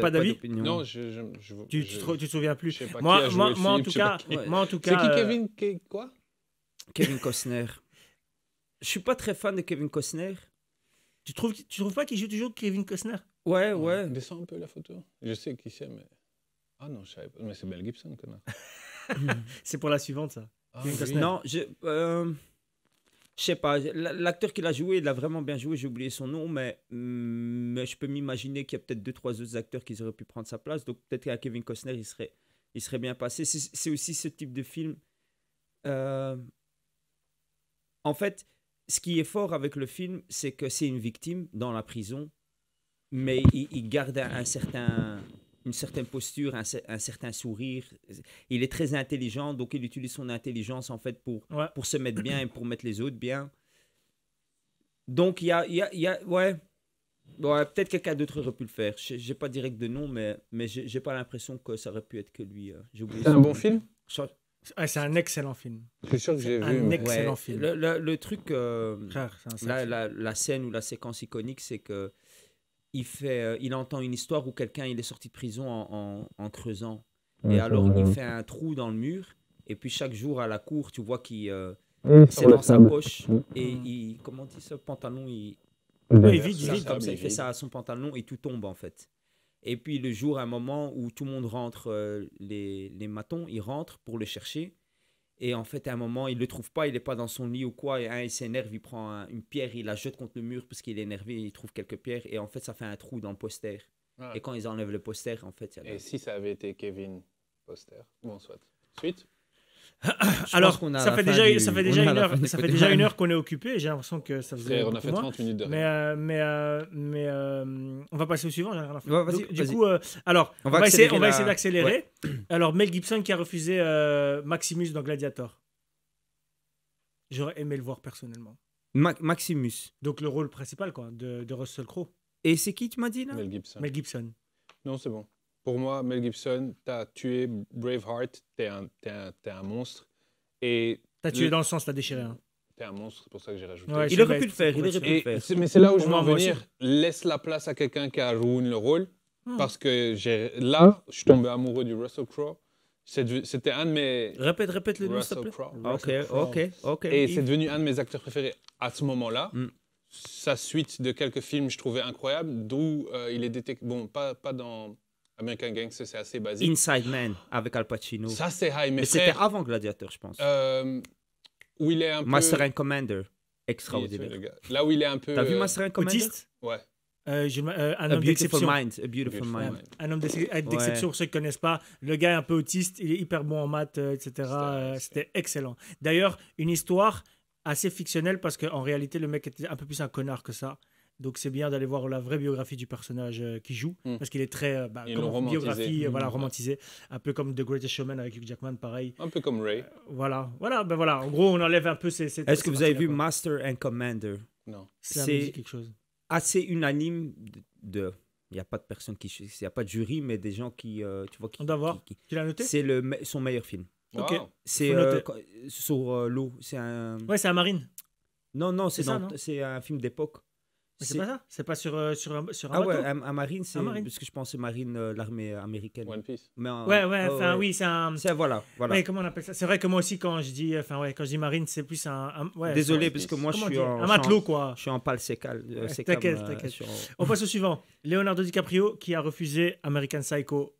Pas, d'avis Non, je, tu, tu, te, souviens plus moi, en tout cas, moi en tout cas. C'est qui Kevin qui... Euh, quoi Kevin Costner. je suis pas très fan de Kevin Costner. Tu trouves, tu trouves pas qu'il joue toujours Kevin Costner Ouais, ouais. Descends un peu la photo. Je sais qui c'est, mais. Ah non, je savais pas. Mais c'est Mel Gibson, connard. c'est pour la suivante, ça. Ah non, je. Euh, je sais pas, l'acteur qui l'a joué, il l'a vraiment bien joué, j'ai oublié son nom, mm, mais, je peux m'imaginer qu'il y a peut-être deux, trois autres acteurs qui auraient pu prendre sa place. Donc peut-être qu'à Kevin Costner, il serait, il serait bien passé. C'est aussi ce type de film. Euh, en fait, ce qui est fort avec le film, c'est que c'est une victime dans la prison, mais il, il garde un certain, une certaine posture, un, certain sourire. Il est très intelligent, donc il utilise son intelligence en fait pour, pour se mettre bien et pour mettre les autres bien. Donc il y a, y ouais, peut-être quelqu'un d'autre aurait pu le faire. J'ai pas direct de nom, mais mais j'ai pas l'impression que ça aurait pu être que lui. Euh, c'est un bon film. c'est un excellent film. c'est Un excellent film. Le, truc, la, la, scène ou la séquence iconique, c'est que il, fait, euh, il entend une histoire où quelqu'un il est sorti de prison en, en, creusant. Et alors, il fait un trou dans le mur. Et puis, chaque jour à la cour, tu vois qu'il euh, c'est dans sa poche. Et mm. il, comment dit ça, pantalon, il. comme ça, il fait ça à son pantalon et tout tombe en fait. Et puis le jour, à un moment où tout le monde rentre, euh, les, les matons, ils rentrent pour le chercher. Et en fait, à un moment, il ne le trouve pas, il n'est pas dans son lit ou quoi. Et un, il s'énerve, il prend une pierre, il la jette contre le mur parce qu'il est énervé, il trouve quelques pierres. Et en fait, ça fait un trou dans le poster. Et quand ils enlèvent le poster, en fait. Il y a et si ça avait été Kevin Poster Bon, soit. Suite alors, a ça, fait déjà, ça fait déjà, une heure, ça fait déjà heure qu'on est occupé. J'ai l'impression que ça faisait. on a fait 30 minutes Mais, euh, mais, euh, euh, on va passer au suivant. Rien à du coup, alors, on, va essayer, on, va essayer, d'accélérer. Alors, Mel Gibson qui a refusé Maximus dans Gladiator. J'aurais aimé le voir personnellement. Maximus. Donc, le rôle principal quoi, de, Russell Crowe. Et c'est qui, tu m'as dit là Mel Gibson. Mel Gibson. Non, c'est bon. Pour moi, Mel Gibson, t'as tué Braveheart, t'es un, un, monstre. Et T'as tué dans le sens, t'as déchiré. T'es un monstre, c'est pour ça que j'ai rajouté. il aurait pu le faire, il aurait pu le faire. Mais c'est là où je veux en venir. Laisse la place à quelqu'un qui a ruiné le rôle. Ah. Parce que là, je suis tombé amoureux du Russell Crowe. C'était un de mes. Répète, répète le nom, s'il te plaît. Crow. Ok, ok, ok. Et c'est devenu un de mes acteurs préférés à ce moment-là. Mm. Sa suite de quelques films, je trouvais incroyable. D'où euh, il est détecté. Bon, pas, pas dans American Gangster, c'est assez basique. Inside Man avec Al Pacino. Ça, c'est high, mais, c'était avant Gladiator, je pense. Euh, où il est un Master and Commander, extraordinaire. Là où il est un peu. T'as vu Master and euh, Commander Autiste Ouais. Euh, euh, un, homme beautiful mind, a beautiful mind. Un homme d'exception, ceux qui ne connaissent pas. Le gars est un peu autiste, il est hyper bon en maths, etc. C'était excellent. D'ailleurs, une histoire assez fictionnelle parce qu'en réalité, le mec était un peu plus un connard que ça. Donc c'est bien d'aller voir la vraie biographie du personnage euh, qui joue, mm. parce qu'il est très euh, bah, romantisé. biographie, euh, voilà mm. romantisée, un peu comme The Greatest Showman avec Hugh Jackman, pareil. Un peu comme Ray. voilà, voilà, ben voilà. En gros, on enlève un peu ces. Est-ce que vous avez vu Master and Commander Non. C'est quelque chose. Assez unanime de. Il n'y a pas de personne qui, a pas de jury, mais des gens qui, tu vois, qui. On doit voir. Qui, Tu l'as noté C'est le son meilleur film. Ok. C'est sur l'eau. C'est un. Ouais, c'est un marine. Non, non, c'est un film d'époque c'est pas ça C'est pas sur, euh, sur, un, sur Ah ouais, Marine, c'est. Parce que je pense pensais Marine, euh, l'armée américaine. One Piece. ouais, ouais, oh, enfin, oui, c'est un. C'est, voilà, voilà. Mais comment on appelle ça C'est vrai que moi aussi, quand je dis, enfin, ouais, quand je dis Marine, c'est plus un. Désolé, parce que moi, je suis. En, un matelot, quoi. Je suis en pâle sécal. Euh, t'inquiète, t'inquiète. On passe au suivant. Leonardo DiCaprio, qui a refusé American Psycho,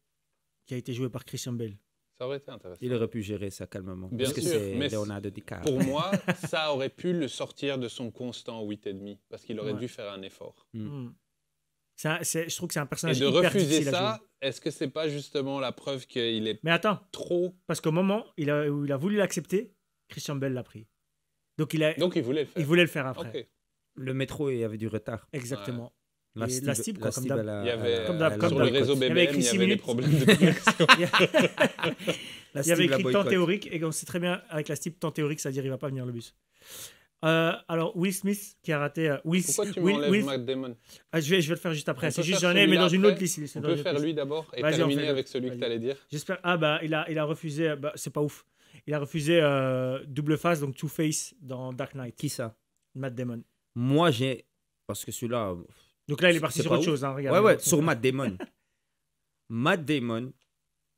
qui a été joué par Christian Bale. Ça aurait été intéressant. Il aurait pu gérer ça calmement. Bien parce sûr, que c'est Pour moi, ça aurait pu le sortir de son constant 8,5 parce qu'il aurait dû faire un effort. Mm. Mm. je trouve que c'est un personnage Et de refuser ça, est-ce que c'est pas justement la preuve qu'il est Mais attends, trop parce qu'au moment où il a voulu l'accepter, Christian Bell l'a pris. Donc il a, Donc il voulait le faire. Il voulait le faire après. Le métro il avait du retard. Exactement. La, Steve, quoi, comme euh, d'hab. sur le réseau BBM, il y avait des problèmes. de il y avait écrit temps théorique, et on sait très bien, avec la stib tant théorique, ça à dire il va pas venir le bus. Euh, alors, Will Smith qui a raté. Euh, Will, Pourquoi tu Will, Will... Matt Damon ah, je, vais, je vais le faire juste après. C'est juste j'en ai, mais dans une autre liste. On peut faire lui d'abord et terminer avec celui que tu allais dire. J'espère. Ah, bah, il a, il a refusé. Bah, c'est pas ouf. Il a refusé Double Face, donc Two Face dans Dark Knight. Qui ça Matt Damon. Moi, j'ai. Parce que celui-là, donc là, il est parti sur autre chose. ouais, ouais, sur Matt Damon. Matt Damon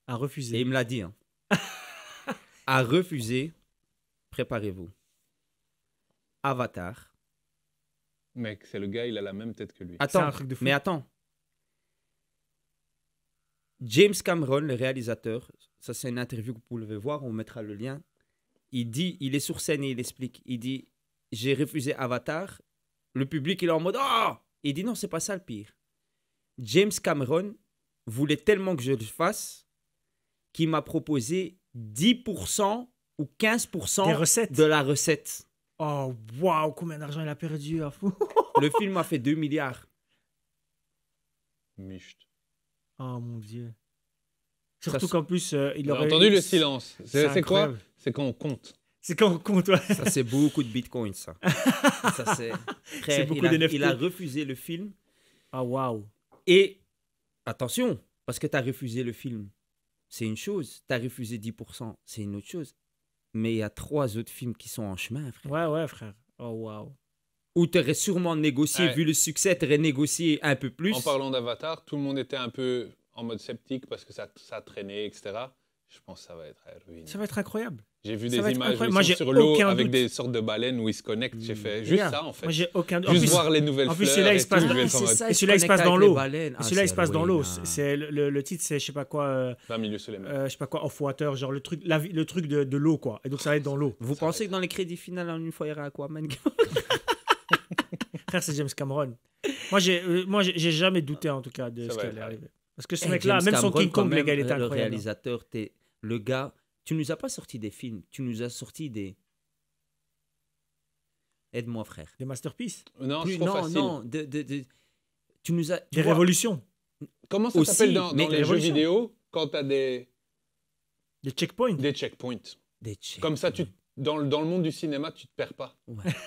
a refusé. Et il me l'a dit. Hein, a refusé. Préparez-vous. Avatar. Mec, c'est le gars, il a la même tête que lui. Attends, un truc de fou. mais attends. James Cameron, le réalisateur, ça c'est une interview que vous pouvez voir, on mettra le lien. Il dit, il est sur scène et il explique. Il dit, j'ai refusé Avatar. Le public, il est en mode, oh! Il dit non, c'est pas ça le pire. James Cameron voulait tellement que je le fasse qu'il m'a proposé 10% ou 15% de la recette. Oh, waouh, combien d'argent il a perdu, à fou. le film a fait 2 milliards. Micht. Oh mon dieu. Surtout qu'en plus, euh, il aurait. entendu le silence. C'est quoi C'est quand on compte. C'est quand on compte. Ça, c'est beaucoup de bitcoins, ça. ça c'est beaucoup il, a, il a refusé le film. Ah, waouh. Et attention, parce que tu as refusé le film, c'est une chose. Tu as refusé 10%, c'est une autre chose. Mais il y a trois autres films qui sont en chemin, frère. Ouais, ouais, frère. Oh, waouh. Ou tu aurais sûrement négocié, vu le succès, tu aurais négocié un peu plus. En parlant d'Avatar, tout le monde était un peu en mode sceptique parce que ça, ça traînait, etc. Je pense que ça va être ruiné. Ça va être incroyable. J'ai vu des images sur l'eau avec des sortes de baleines où ils se connectent. J'ai fait mm. juste ça en fait. Moi, j'ai aucun Juste voir les nouvelles en plus, fleurs. Là, il se passe... et celui-là, il ah, se passe dans l'eau. Et celui-là, il se passe dans l'eau. C'est le, titre, c'est je sais pas quoi. Euh, 20 milieux sous les mers. Euh, je sais pas quoi, off water, genre le truc, le truc de, l'eau quoi. Et donc ça va être dans l'eau. Vous pensez que dans les crédits finales, en une fois, il y aura Aquaman Frère, c'est James Cameron. Moi, j'ai, euh, moi, j'ai jamais douté en tout cas de ce qui allait arriver. Parce que ce eh, mec-là, même son King Kong, les gars, il est incroyable. Le réalisateur, le gars tu nous as pas sorti des films, tu nous as sorti des. Aide-moi, frère. Des masterpieces euh, Non, Plus, non, facile. non. De, Tu nous as. des révolutions. Comment ça s'appelle dans, les, jeux vidéo quand tu as des. Des checkpoints. Des checkpoints. Des checkpoints. Comme ça, tu dans le, dans le monde du cinéma, tu te perds pas.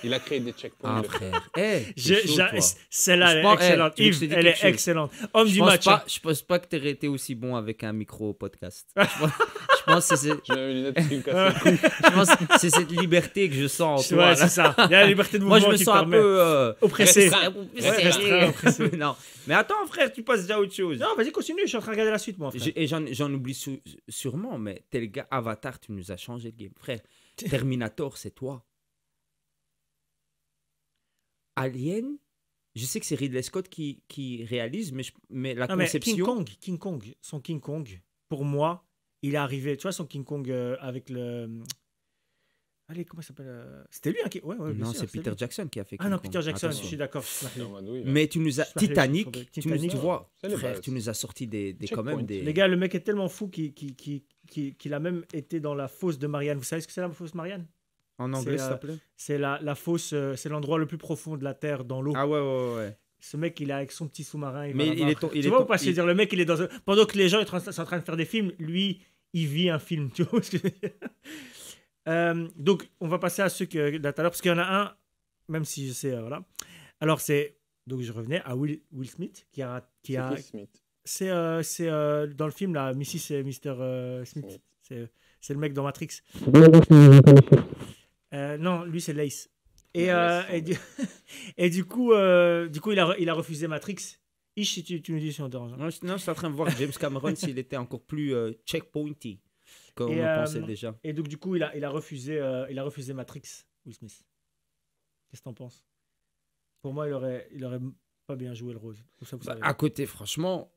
Il a créé des checkpoints. Ah, frère. Eh, celle-là, elle est eh, excellente. elle est excellente. Homme du match. Pas, je pense pas que tu aurais été aussi bon avec un micro au podcast. je, pense, que c'est. cette liberté que je sens. En toi, c'est ça. Il y a la liberté de mouvement. Moi, je me sens un peu oppressé. non. Mais attends, frère, tu passes déjà à autre chose. Non, vas-y, continue. Je suis en train de regarder la suite, moi. Frère. Et j'en oublie sûrement, mais tel gars, Avatar, tu nous as changé de game, frère. Terminator, c'est toi. Alien, je sais que c'est Ridley Scott qui, réalise, mais, mais la conception. Mais King Kong, Kong, son King Kong, pour moi, il est arrivé. Tu vois, son King Kong euh, avec le. Euh, allez, comment ça s'appelle euh, C'était lui, hein, Non, c'est Peter Jackson qui a fait. King ah non, Peter Jackson, je suis d'accord. Ah, mais tu nous as Titanic, tu, nous, tu vois, frère, tu nous as sorti des, des quand même Les gars, le mec est tellement fou qu'il qui qu'il a même été dans la fosse de Marianne. Vous savez ce que c'est la fosse Marianne En anglais, ça euh, s'appelle. C'est la, la fosse, euh, c'est l'endroit le plus profond de la Terre dans l'eau. Ah ouais, ouais, ouais. Ce mec, il est avec son petit sous-marin. Mais il est, tu vois ou pas dire, le mec, il est dans. Pendant que les gens sont en train de faire des films, lui, il vit un film. Tu vois ce que euh, donc, on va passer à ceux que tout à l'heure, parce qu'il y en a un, même si je sais, euh, voilà. Alors, c'est, donc je revenais à Will, Will Smith, qui a, qui a, Smith. C'est euh, euh, dans le film, là, Missy, c'est Mr. Euh, Smith. C'est le mec dans Matrix. Euh, non, lui, c'est Lace. Et, et, du, coup, du coup il, a, il a refusé Matrix. Ish, tu, nous dis si on dérange. Non, je- suis en train de voir James Cameron s'il était encore plus checkpointy, qu'on on pensait déjà. Et donc, du coup, il a, il a, refusé, il a refusé Matrix, Will Smith. Qu'est-ce que t'en penses Pour moi, il aurait, il aurait pas bien joué le rose. Bah, à côté, franchement,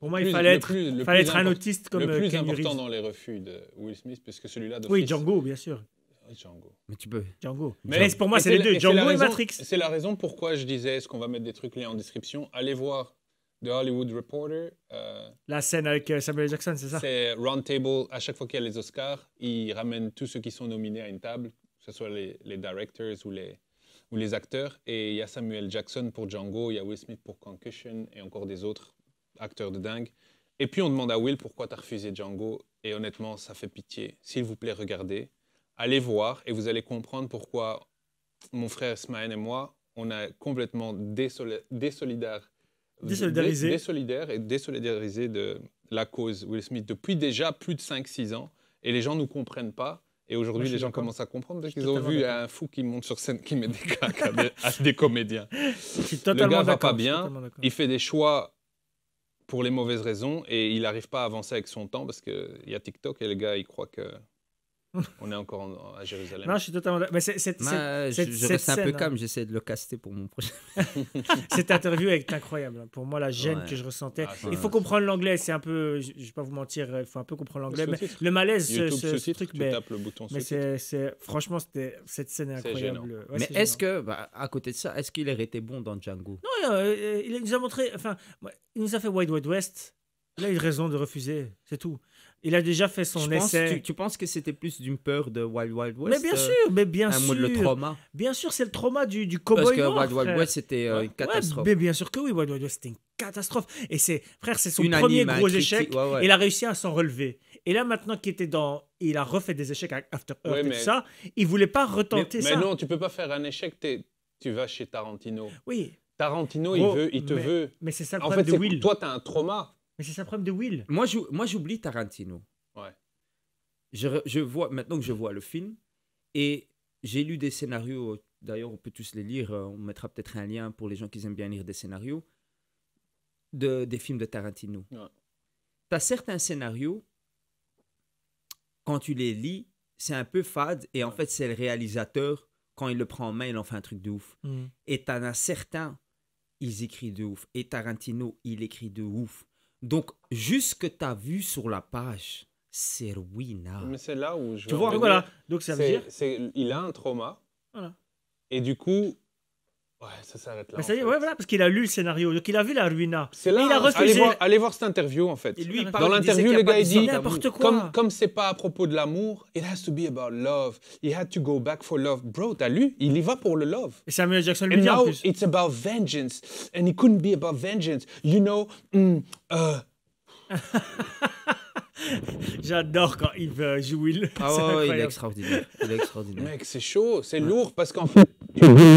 pour moi, il fallait être, fallait être un autiste comme Le euh, plus important dans les refus de Will Smith, puisque celui-là. Oui, Django, bien sûr. Django. Mais tu peux. Django. Mais, pour moi, c'est les deux, Django et, Matrix. C'est la raison pourquoi je disais, est-ce qu'on va mettre des trucs liés en description Allez voir The Hollywood Reporter. Euh, la scène avec euh, Samuel Jackson, c'est ça C'est Roundtable. À chaque fois qu'il y a les Oscars, ils ramènent tous ceux qui sont nominés à une table, que ce soit les, les directors ou les, ou les acteurs. Et il y a Samuel Jackson pour Django, il y a Will Smith pour Concussion et encore des autres acteur de dingue. Et puis on demande à Will pourquoi tu as refusé Django. Et honnêtement, ça fait pitié. S'il vous plaît, regardez. Allez voir et vous allez comprendre pourquoi mon frère Smaïn et moi, on a complètement désolidarisé, désolidarisé. et désolidarisé de la cause Will Smith depuis déjà plus de 5-6 ans. Et les gens ne nous comprennent pas. Et aujourd'hui, les gens commencent à comprendre parce qu'ils ont vu un fou qui monte sur scène qui met des claques à, des, comédiens. Je suis le gars va pas bien, il fait des choix pour les mauvaises raisons et il n'arrive pas à avancer avec son temps parce qu'il y a TikTok et le gars, il croit que on est encore à Jérusalem. Non, je suis totalement d'accord. C'est, c'est, c'est, un peu hein. calme, j'essaie de le caster pour mon prochain. cette interview est incroyable. Hein. Pour moi, la gêne que je ressentais. Ah, il faut comprendre l'anglais, c'est un peu, je, ne vais pas vous mentir, il faut un peu comprendre l'anglais. Mais le malaise, ce, truc, mais, le bouton mais c'est, franchement, c'était, cette scène est incroyable. mais est-ce que, bah, à côté de ça, est-ce qu'il aurait été bon dans Django Non, il euh, nous a montré, enfin, il nous a fait Wide Wide West. Là, il a raison de refuser, c'est tout. Il a déjà fait son essai. tu, penses que c'était plus d'une peur de Wild Wild West Mais bien euh, sûr, mais bien sûr. le trauma. Bien sûr, c'est le trauma du, du cowboy Parce que Wild Wild West, c'était euh, une catastrophe. mais bien sûr que oui, Wild Wild West, c'était une catastrophe. Et c'est, frère, c'est son premier gros échec. il a réussi à s'en relever. Et là, maintenant qu'il était dans. Il a refait des échecs avec After tout ça. Il voulait pas retenter ça. Mais non, tu peux pas faire un échec. Tu vas chez Tarantino. Oui. Tarantino, il, veut, il te veut. Mais c'est ça le en problème fait, de Will. Toi, tu as un trauma. Mais c'est ça le de Will. Moi, j'oublie Tarantino. Je, vois, maintenant que je vois le film, et j'ai lu des scénarios, d'ailleurs on peut tous les lire, euh, on mettra peut-être un lien pour les gens qui aiment bien lire des scénarios, de, des films de Tarantino. Ouais. Tu as certains scénarios, quand tu les lis, c'est un peu fade, et en fait c'est le réalisateur, quand il le prend en main, il en fait un truc de ouf. Mm. Et tu en as certains, ils écrivent de ouf. Et Tarantino, il écrit de ouf. Donc, jusque tu as vu sur la page, c'est ruina. Mais c'est là où je. Tu vois, voilà. Donc, ça veut dire. Il a un trauma. Voilà. Et du coup, Ouais, ça s'arrête là. voilà, parce qu'il a lu le scénario, donc il a vu la ruina. C'est là, il a hein. refusé... allez, voir, cette interview en fait. Dans l'interview, le gars il dit Comme, comme c'est pas à propos de l'amour, it has to be about love. He had to go back for love. Bro, t'as lu Il y va pour le love. Et Samuel Jackson lui dit en plus. It's about vengeance, and it couldn't be about vengeance. You know, mm, euh. J'adore quand il joue Will. Ah il est extraordinaire. Il Mec, c'est chaud, c'est lourd parce qu'en fait,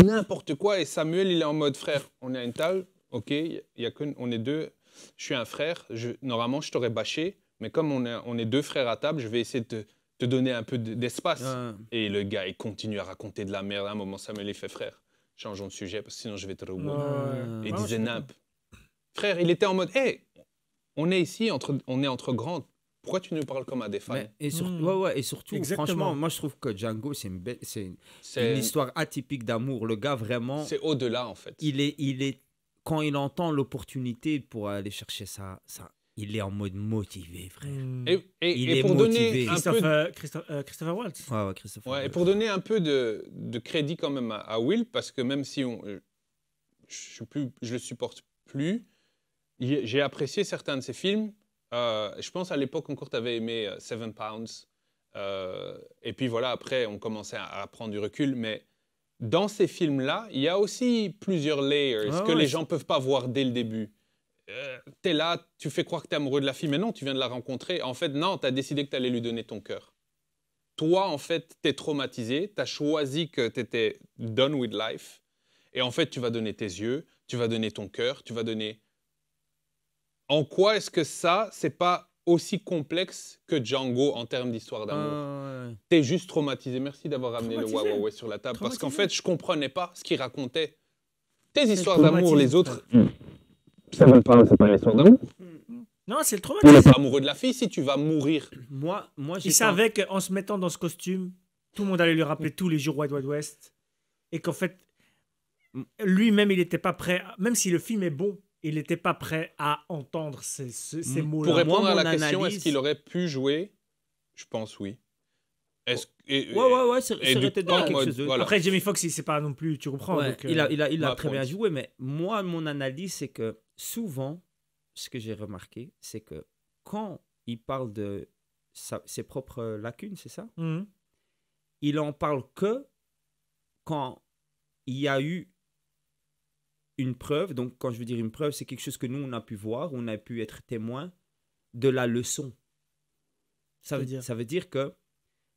n'importe quoi. Et Samuel, il est en mode frère, on est à une table, ok, y a que, on est deux. Je suis un frère, je, normalement, je t'aurais bâché, mais comme on est, on est deux frères à table, je vais essayer de te, donner un peu d'espace. Et le gars, il continue à raconter de la merde. À un moment, Samuel, il fait frère, changeons de sujet parce que sinon je vais te revoir Et il disait nimp. Frère, il était en mode, hé, on est ici, entre, on est entre grands. Pourquoi tu nous parles comme à des fans hmm. et, surtout, franchement, moi je trouve que Django, c'est une, c'est une, histoire atypique d'amour. Le gars, vraiment. C'est au-delà, en fait. Il est, il est, quand il entend l'opportunité pour aller chercher ça, ça il est en mode motivé, frère. Hmm. Et, il est pour donner un peu de... Christopher Waltz. Et pour donner un peu de, crédit quand même à, Will, parce que même si on, je, ne je le supporte plus, j'ai apprécié certains de ces films. Euh, je pense à l'époque encore, tu avais aimé euh, Seven Pounds. Euh, et puis voilà, après, on commençait à, prendre du recul. Mais dans ces films-là, il y a aussi plusieurs layers ah que les gens ne peuvent pas voir dès le début. tu es là, tu fais croire que tu es amoureux de la fille, mais non, tu viens de la rencontrer. En fait, non, tu as décidé que tu allais lui donner ton cœur. Toi, en fait, tu es traumatisé, tu as choisi que tu étais done with life. Et en fait, tu vas donner tes yeux, tu vas donner ton cœur, tu vas donner en quoi est-ce que ça, c'est pas aussi complexe que Django en termes d'histoire d'amour. Ah, T'es juste traumatisé. Merci d'avoir amené le Huawei sur la table. Parce qu'en fait, je comprenais pas ce qu'il racontait. Tes histoires d'amour, les autres. Hmm. Ça va parle, c'est pas une histoire d'amour. Hmm. Non, c'est le traumatisme. Tu pas amoureux de la fille si tu vas mourir. Moi, moi Il savait qu'en se mettant dans ce costume, tout le monde allait lui rappeler tous les jours Wild West. Et qu'en fait, lui-même, il n'était pas prêt. Même si le film est bon, il n'était pas prêt à entendre ces, hmm. mots-là. Pour répondre à la question, est-ce qu'il aurait pu jouer Je pense oui. Est-ce ouais, ouais, ouais, ça aurait été dans quelque chose. Après, Jimmy Fox, il sait pas non plus, tu comprends. Euh, il a, très bien joué, mais moi, mon analyse, c'est que souvent, ce que j'ai remarqué, c'est que quand il parle de ses propres lacunes, c'est ça mhm. Il en parle que quand il y a eu une preuve. Donc, quand je veux dire une preuve, c'est quelque chose que nous, on a pu voir, on a pu être témoin de la leçon. Ça veut, dire. ça veut dire que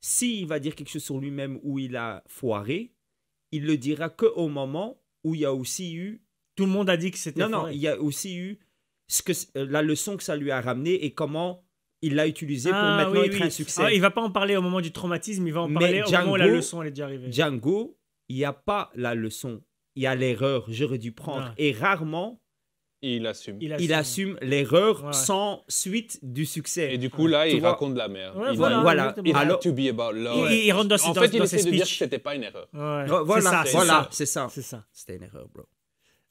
s'il va dire quelque chose sur lui-même où il a foiré, il le dira que au moment où il y a aussi eu. Tout le monde a dit que c'était. Non, non, il y a aussi eu ce que, euh, la leçon que ça lui a ramené et comment il l'a utilisé pour ah, maintenant être un succès. Ah, il va pas en parler au moment du traumatisme, il va en parler Django, au moment où la leçon elle est déjà arrivée. Django, il n'y a pas la leçon il y a l'erreur, j'aurais dû prendre. Et rarement, il assume. Il assume, l'erreur sans suite du succès. Et du coup, là, il raconte de la merde. voilà, voilà. Alors, to be about Il, rentre dans, en dans, fait, il essaie de dire que c'était pas une erreur. Voilà, c'est ça. C'est ça. C'était une erreur, bro.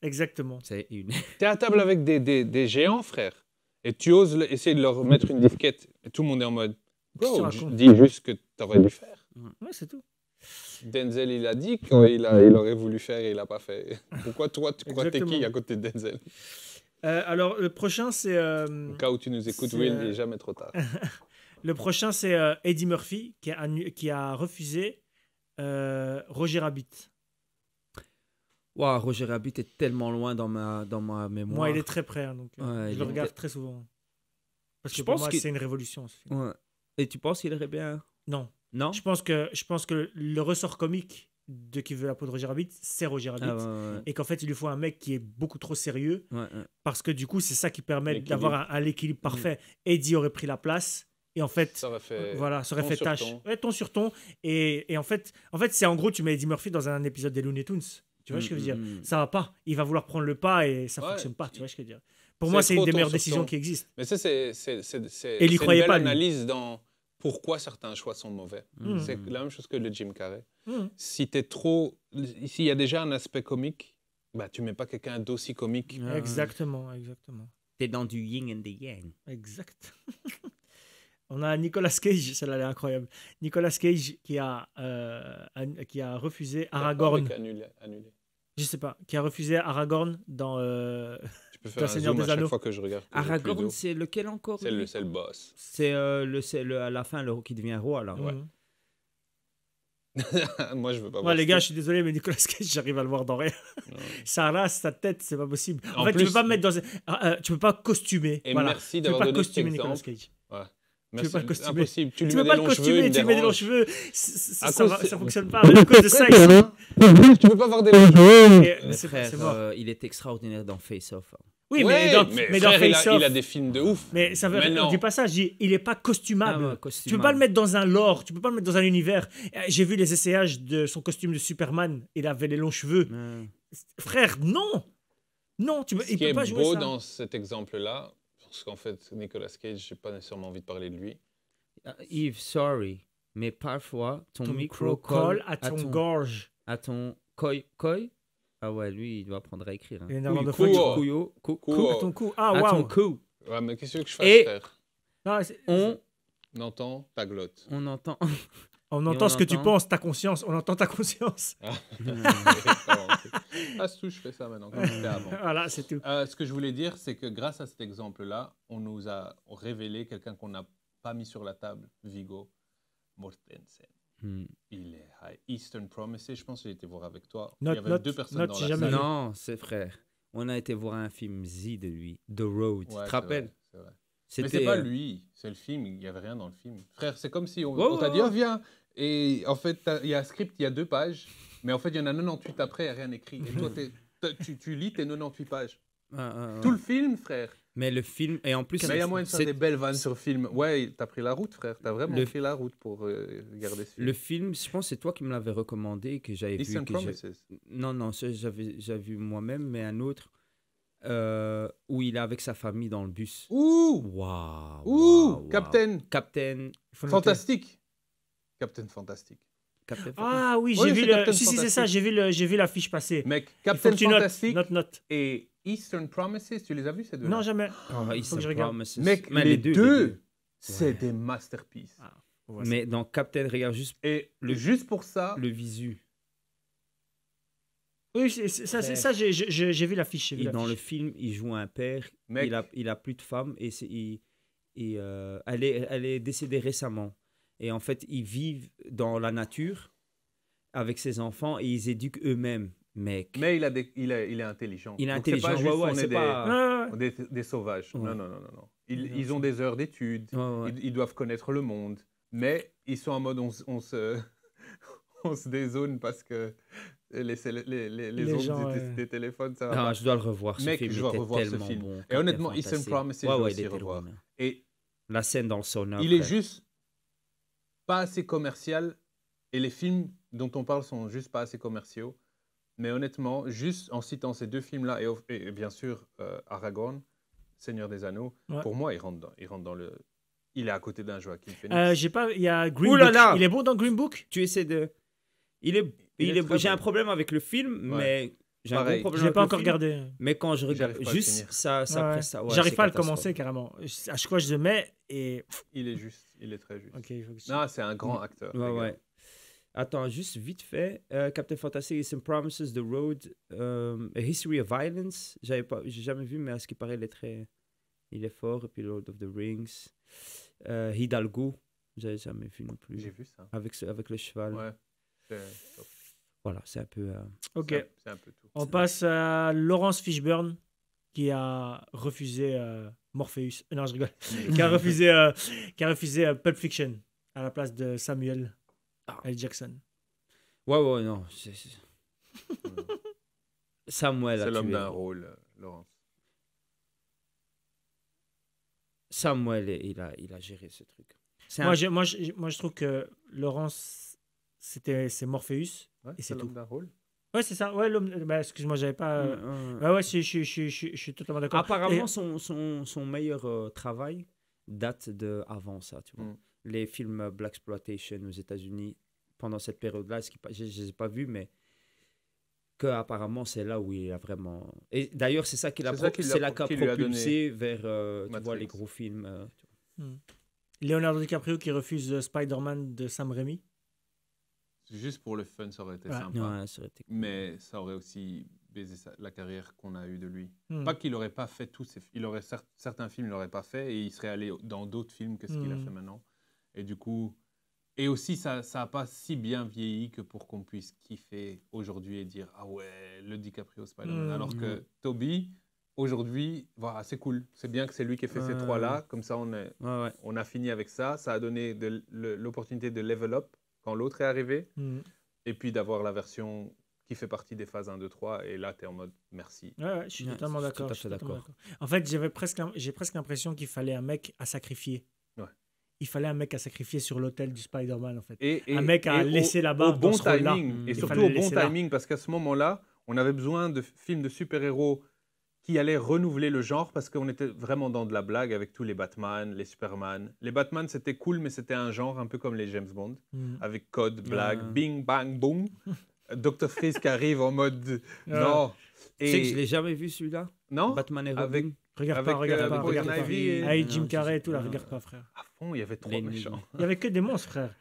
Exactement. C'est une. T'es à table avec des, des, des, géants, frère, et tu oses essayer de leur mettre une disquette. Et tout le monde est en mode, bro, dis juste ce que tu aurais dû faire. Ouais, c'est tout. Denzel, il a dit qu'il il aurait voulu faire et il n'a pas fait. Pourquoi toi, tu crois t'es qui à côté de Denzel euh, Alors, le prochain, c'est. Euh, Au cas où tu nous écoutes, Will, euh, il n'est jamais trop tard. le prochain, c'est Eddie Murphy qui a, qui a refusé Roger Rabbit. Waouh, Roger Rabbit est tellement loin dans ma, dans ma mémoire. Moi, il est très près, hein, donc je le regarde très souvent. je pour pense moi, que c'est une révolution. aussi. Et tu penses qu'il irait bien Non, non je pense, que, je pense que le ressort comique de qui veut la peau de Roger Rabbit, c'est Roger Rabbit. Ah, et qu'en fait, il lui faut un mec qui est beaucoup trop sérieux. parce que du coup, c'est ça qui permet d'avoir un, un équilibre mm. parfait. Eddie aurait pris la place. Et en fait, ça voilà, ça aurait fait tâche. Ton. ton. sur ton. Et, et en fait, en fait c'est en gros, tu mets Eddie Murphy dans un épisode des Looney Tunes. Tu vois mm, ce que je veux dire mm, Ça va pas. Il va vouloir prendre le pas et ça fonctionne pas. Tu vois ce que je veux dire Pour moi, c'est une des meilleures décisions qui existent. Mais ça, c'est. Et il croyait pas. Analyse dans pourquoi certains choix sont mauvais. Mm. C'est la même chose que le Jim Carrey. Mm. si tu es trop, s'il y a déjà un aspect comique, bah tu mets pas quelqu'un d'aussi comique. exactement ah. Exactement, exactement. T'es dans du yin et the yang. Exact. On a Nicolas Cage, celle-là est incroyable. Nicolas Cage qui a, euh, qui a refusé Aragorn. Annulé, annulé. Je sais pas, qui a refusé Aragorn dans euh, Je un Seigneur des à fois que je regarde. Euh, Aragorn, c'est lequel encore C'est le, boss. Euh, c'est le, à la fin le, qui devient roi, là. Moi, je veux pas voir les gars, je suis désolé, mais Nicolas Cage, j'arrive à le voir dans rien. ça rase sa tête, c'est pas possible. En, fait, tu veux peux pas mettre dans. un- ah, euh, tu peux pas costumer. Et merci peux d'avoir pas donné costumer Nicolas Cage tu peux pas le costumer. Tu peux pas le costumer, tu lui mets des longs cheveux. Ça ça fonctionne pas. À cause de Tu peux pas avoir des longs cheveux. il est extraordinaire dans Face Off. Hein. Oui, mais dans, il, a, des films de ouf. Mais ça veut dire, du pas ça, il est pas ah costumable. Tu peux pas le mettre dans un lore, tu peux pas le mettre dans un univers. Euh, j'ai vu les essayages de son costume de Superman, il avait les longs cheveux. Frère, non Non, tu peux, il qui pas jouer beau dans cet exemple-là, parce qu'en fait, Nicolas Cage, j'ai pas nécessairement envie de parler de lui. Euh, Yves, sorry, mais parfois ton, micro, colle à ton, gorge. À ton coi, coi. Ah ouais, lui, il doit apprendre à écrire. Hein. Il est oui, Couillot. Couillot. Ton cou. Ah, ah wow. ton cou. Ouais, mais qu'est-ce que je veux que faire non, on... on... entend ta glotte. On entend... On entend ce que tu penses, ta conscience. On entend ta conscience. Ah, ah ce tout, je fais ça maintenant. Comme c'était avant. Voilà, c'est tout. Euh, ce que je voulais dire, c'est que grâce à cet exemple-là, on nous a révélé quelqu'un qu'on n'a pas mis sur la table, Vigo Mortensen. Hmm. Il est à Eastern Promises, je pense que j'ai été voir avec toi. Il y avait deux personnes dans la salle. Non, c'est frère. On a été voir un film Z de lui, The Road. tu te rappelles Mais c'est pas euh, lui, c'est le film. Il y avait rien dans le film. Frère, c'est comme si on, t'a dit oh, viens. Et en fait, il y a un script, il y a deux pages, mais en fait, il y en a 98 après, il n'y a rien écrit. Et toi, tu, lis tes 98 pages. Ah, ah, ah. Tout le film, frère. Mais le film, et en plus. Mais il y a moyen de faire des belles vannes sur film. Ouais, t'as pris la route, frère. T'as vraiment le... pris la route pour euh, regarder ce film. Le film, je pense que c'est toi qui me l'avais recommandé, que j'avais vu. Que non, non, j'avais vu moi-même, mais un autre euh, où il est avec sa famille dans le bus. Ouh Waouh Ouh Captain Captain. Fantastique Captain ah Fantastique. ah oui, j'ai vu le... Si, c'est ça, j'ai vu l'affiche passer. Mec, Captain Fantastique note, note, note. et Eastern Promises, tu les as vus ces deux Non, jamais. Ah, Eastern je Promises. Mais les, deux, c'est des masterpieces. Ah, Mais dans Captain, regarde juste. Et le, juste pour ça. Le visu. Oui, ça, ça j'ai vu l'affiche. Dans le film, il joue un père, il a, plus de femme et, euh, elle, elle, est, décédée récemment. Et en fait, ils vivent dans la nature avec ses enfants et ils éduquent eux-mêmes. Mais, il, est intelligent. Il est intelligent. Est pas juste, on est, des, des, sauvages. Non, non, non, non. Ils, ont des heures d'études. Ils, doivent connaître le monde. Mais ils sont en mode on, se, on dézone parce que les, les, ondes des, téléphones, ça Non, je dois le revoir. Ce film je dois revoir ce film. Bon, et honnêtement, Eastern Promise, je ouais, ouais, hein. Et la scène dans le sauna. Il est juste pas assez commercial et les films dont on parle sont juste pas assez commerciaux mais honnêtement, juste en citant ces deux films-là, et, bien sûr euh, Aragorn, Seigneur des Anneaux, pour moi, il rentre dans, il rentre dans le. Il est à côté d'un joueur qui. Euh, j'ai pas. Il y a il est bon dans Green Book Tu essaies de. Il est. Il, est, j'ai un problème avec le film, mais. J'ai un problème. Je l'ai pas encore regardé. Mais quand je regarde, juste ça, ça, Après, J'arrive pas à le commencer carrément. À chaque fois, je le mets et. Il est juste. Il est très juste. c'est un grand acteur. Ouais, Attends, juste vite fait. Euh, Captain Fantastic is Promises, The Road, euh, A History of Violence. J'avais pas, j'ai jamais vu, mais à ce qui paraît, il est très, il est fort. Et puis Lord of the Rings, euh, Hidalgo. J'avais jamais vu non plus. J'ai vu ça. Avec avec le cheval. Ouais. Voilà, c'est un peu. Euh, ok. C'est un, peu tout. On passe à Laurence Fishburne qui a refusé Morpheus. Non, je rigole. qui a refusé, qui a refusé Pulp Fiction à la place de Samuel. Ah. L. Jackson. Ouais, ouais, non. Samuel a tué. C'est l'homme d'un rôle, euh, Laurence. Samuel, il a, il a géré ce truc. Moi, je, moi, je, moi, je trouve que Laurence, c'était, c'est Morpheus. et c'est l'homme d'un rôle. Ouais, c'est ça. Ouais, l'homme. Bah, excuse-moi, j'avais pas. Mm, euh, mm. Bah, ouais, je, je, je, je, suis totalement d'accord. Apparemment, son, son, son, meilleur euh, travail date de avant ça, tu vois. Mm les films Black Exploitation aux États-Unis pendant cette période-là. Ce je ne les ai pas vus, mais que apparemment c'est là où il a vraiment. Et d'ailleurs, c'est ça qui l'a pro... qu propulsé vers euh, tu vois, les gros films. Euh, hmm. Leonardo DiCaprio qui refuse euh, Spider-Man de Sam Raimi. Juste pour le fun, ça aurait été sympa. Mais ça aurait aussi baisé la carrière qu'on a eue de lui. Hmm. Pas qu'il n'aurait pas fait tous ces films. Il aurait certains films, il n'aurait pas fait et il serait allé dans d'autres films que ce qu'il a hmm. fait maintenant. Et du coup, et aussi, ça n'a pas si bien vieilli que pour qu'on puisse kiffer aujourd'hui et dire Ah ouais, le DiCaprio Spider-Man. Mm. Alors que Toby, aujourd'hui, voilà, ah, c'est cool. C'est bien que c'est lui qui ait fait ces trois-là. Comme ça, on, on a fini avec ça. Ça a donné l'opportunité de level up quand l'autre est arrivé. Mm. Et puis d'avoir la version qui fait partie des phases 1, 2, 3. Et là, tu es en mode merci. Ouais, je suis totalement d'accord. En fait, j'ai presque, presque l'impression qu'il fallait un mec à sacrifier il fallait un mec à sacrifier sur l'hôtel du Spider-Man, en fait. Et, un mec à laisser là-bas. Au bon timing. Et surtout au bon timing, parce qu'à ce moment-là, on avait besoin de films de super-héros qui allaient renouveler le genre, parce qu'on était vraiment dans de la blague avec tous les Batman, les Superman. Les Batman, c'était cool, mais c'était un genre un peu comme les James Bond, mm. avec code, blague, bing, bang, boom. Dr. Freeze qui arrive en mode. Non. Et... Tu sais que je l'ai jamais vu celui-là Non Batman et Robin. Avec... Regarde avec, euh, pas, regarde pas. Regarde pas. et... Ah, Jim Carrey et tout, là, regarde pas, frère. Ah, il y avait méchants. Il y avait que des monstres, frère.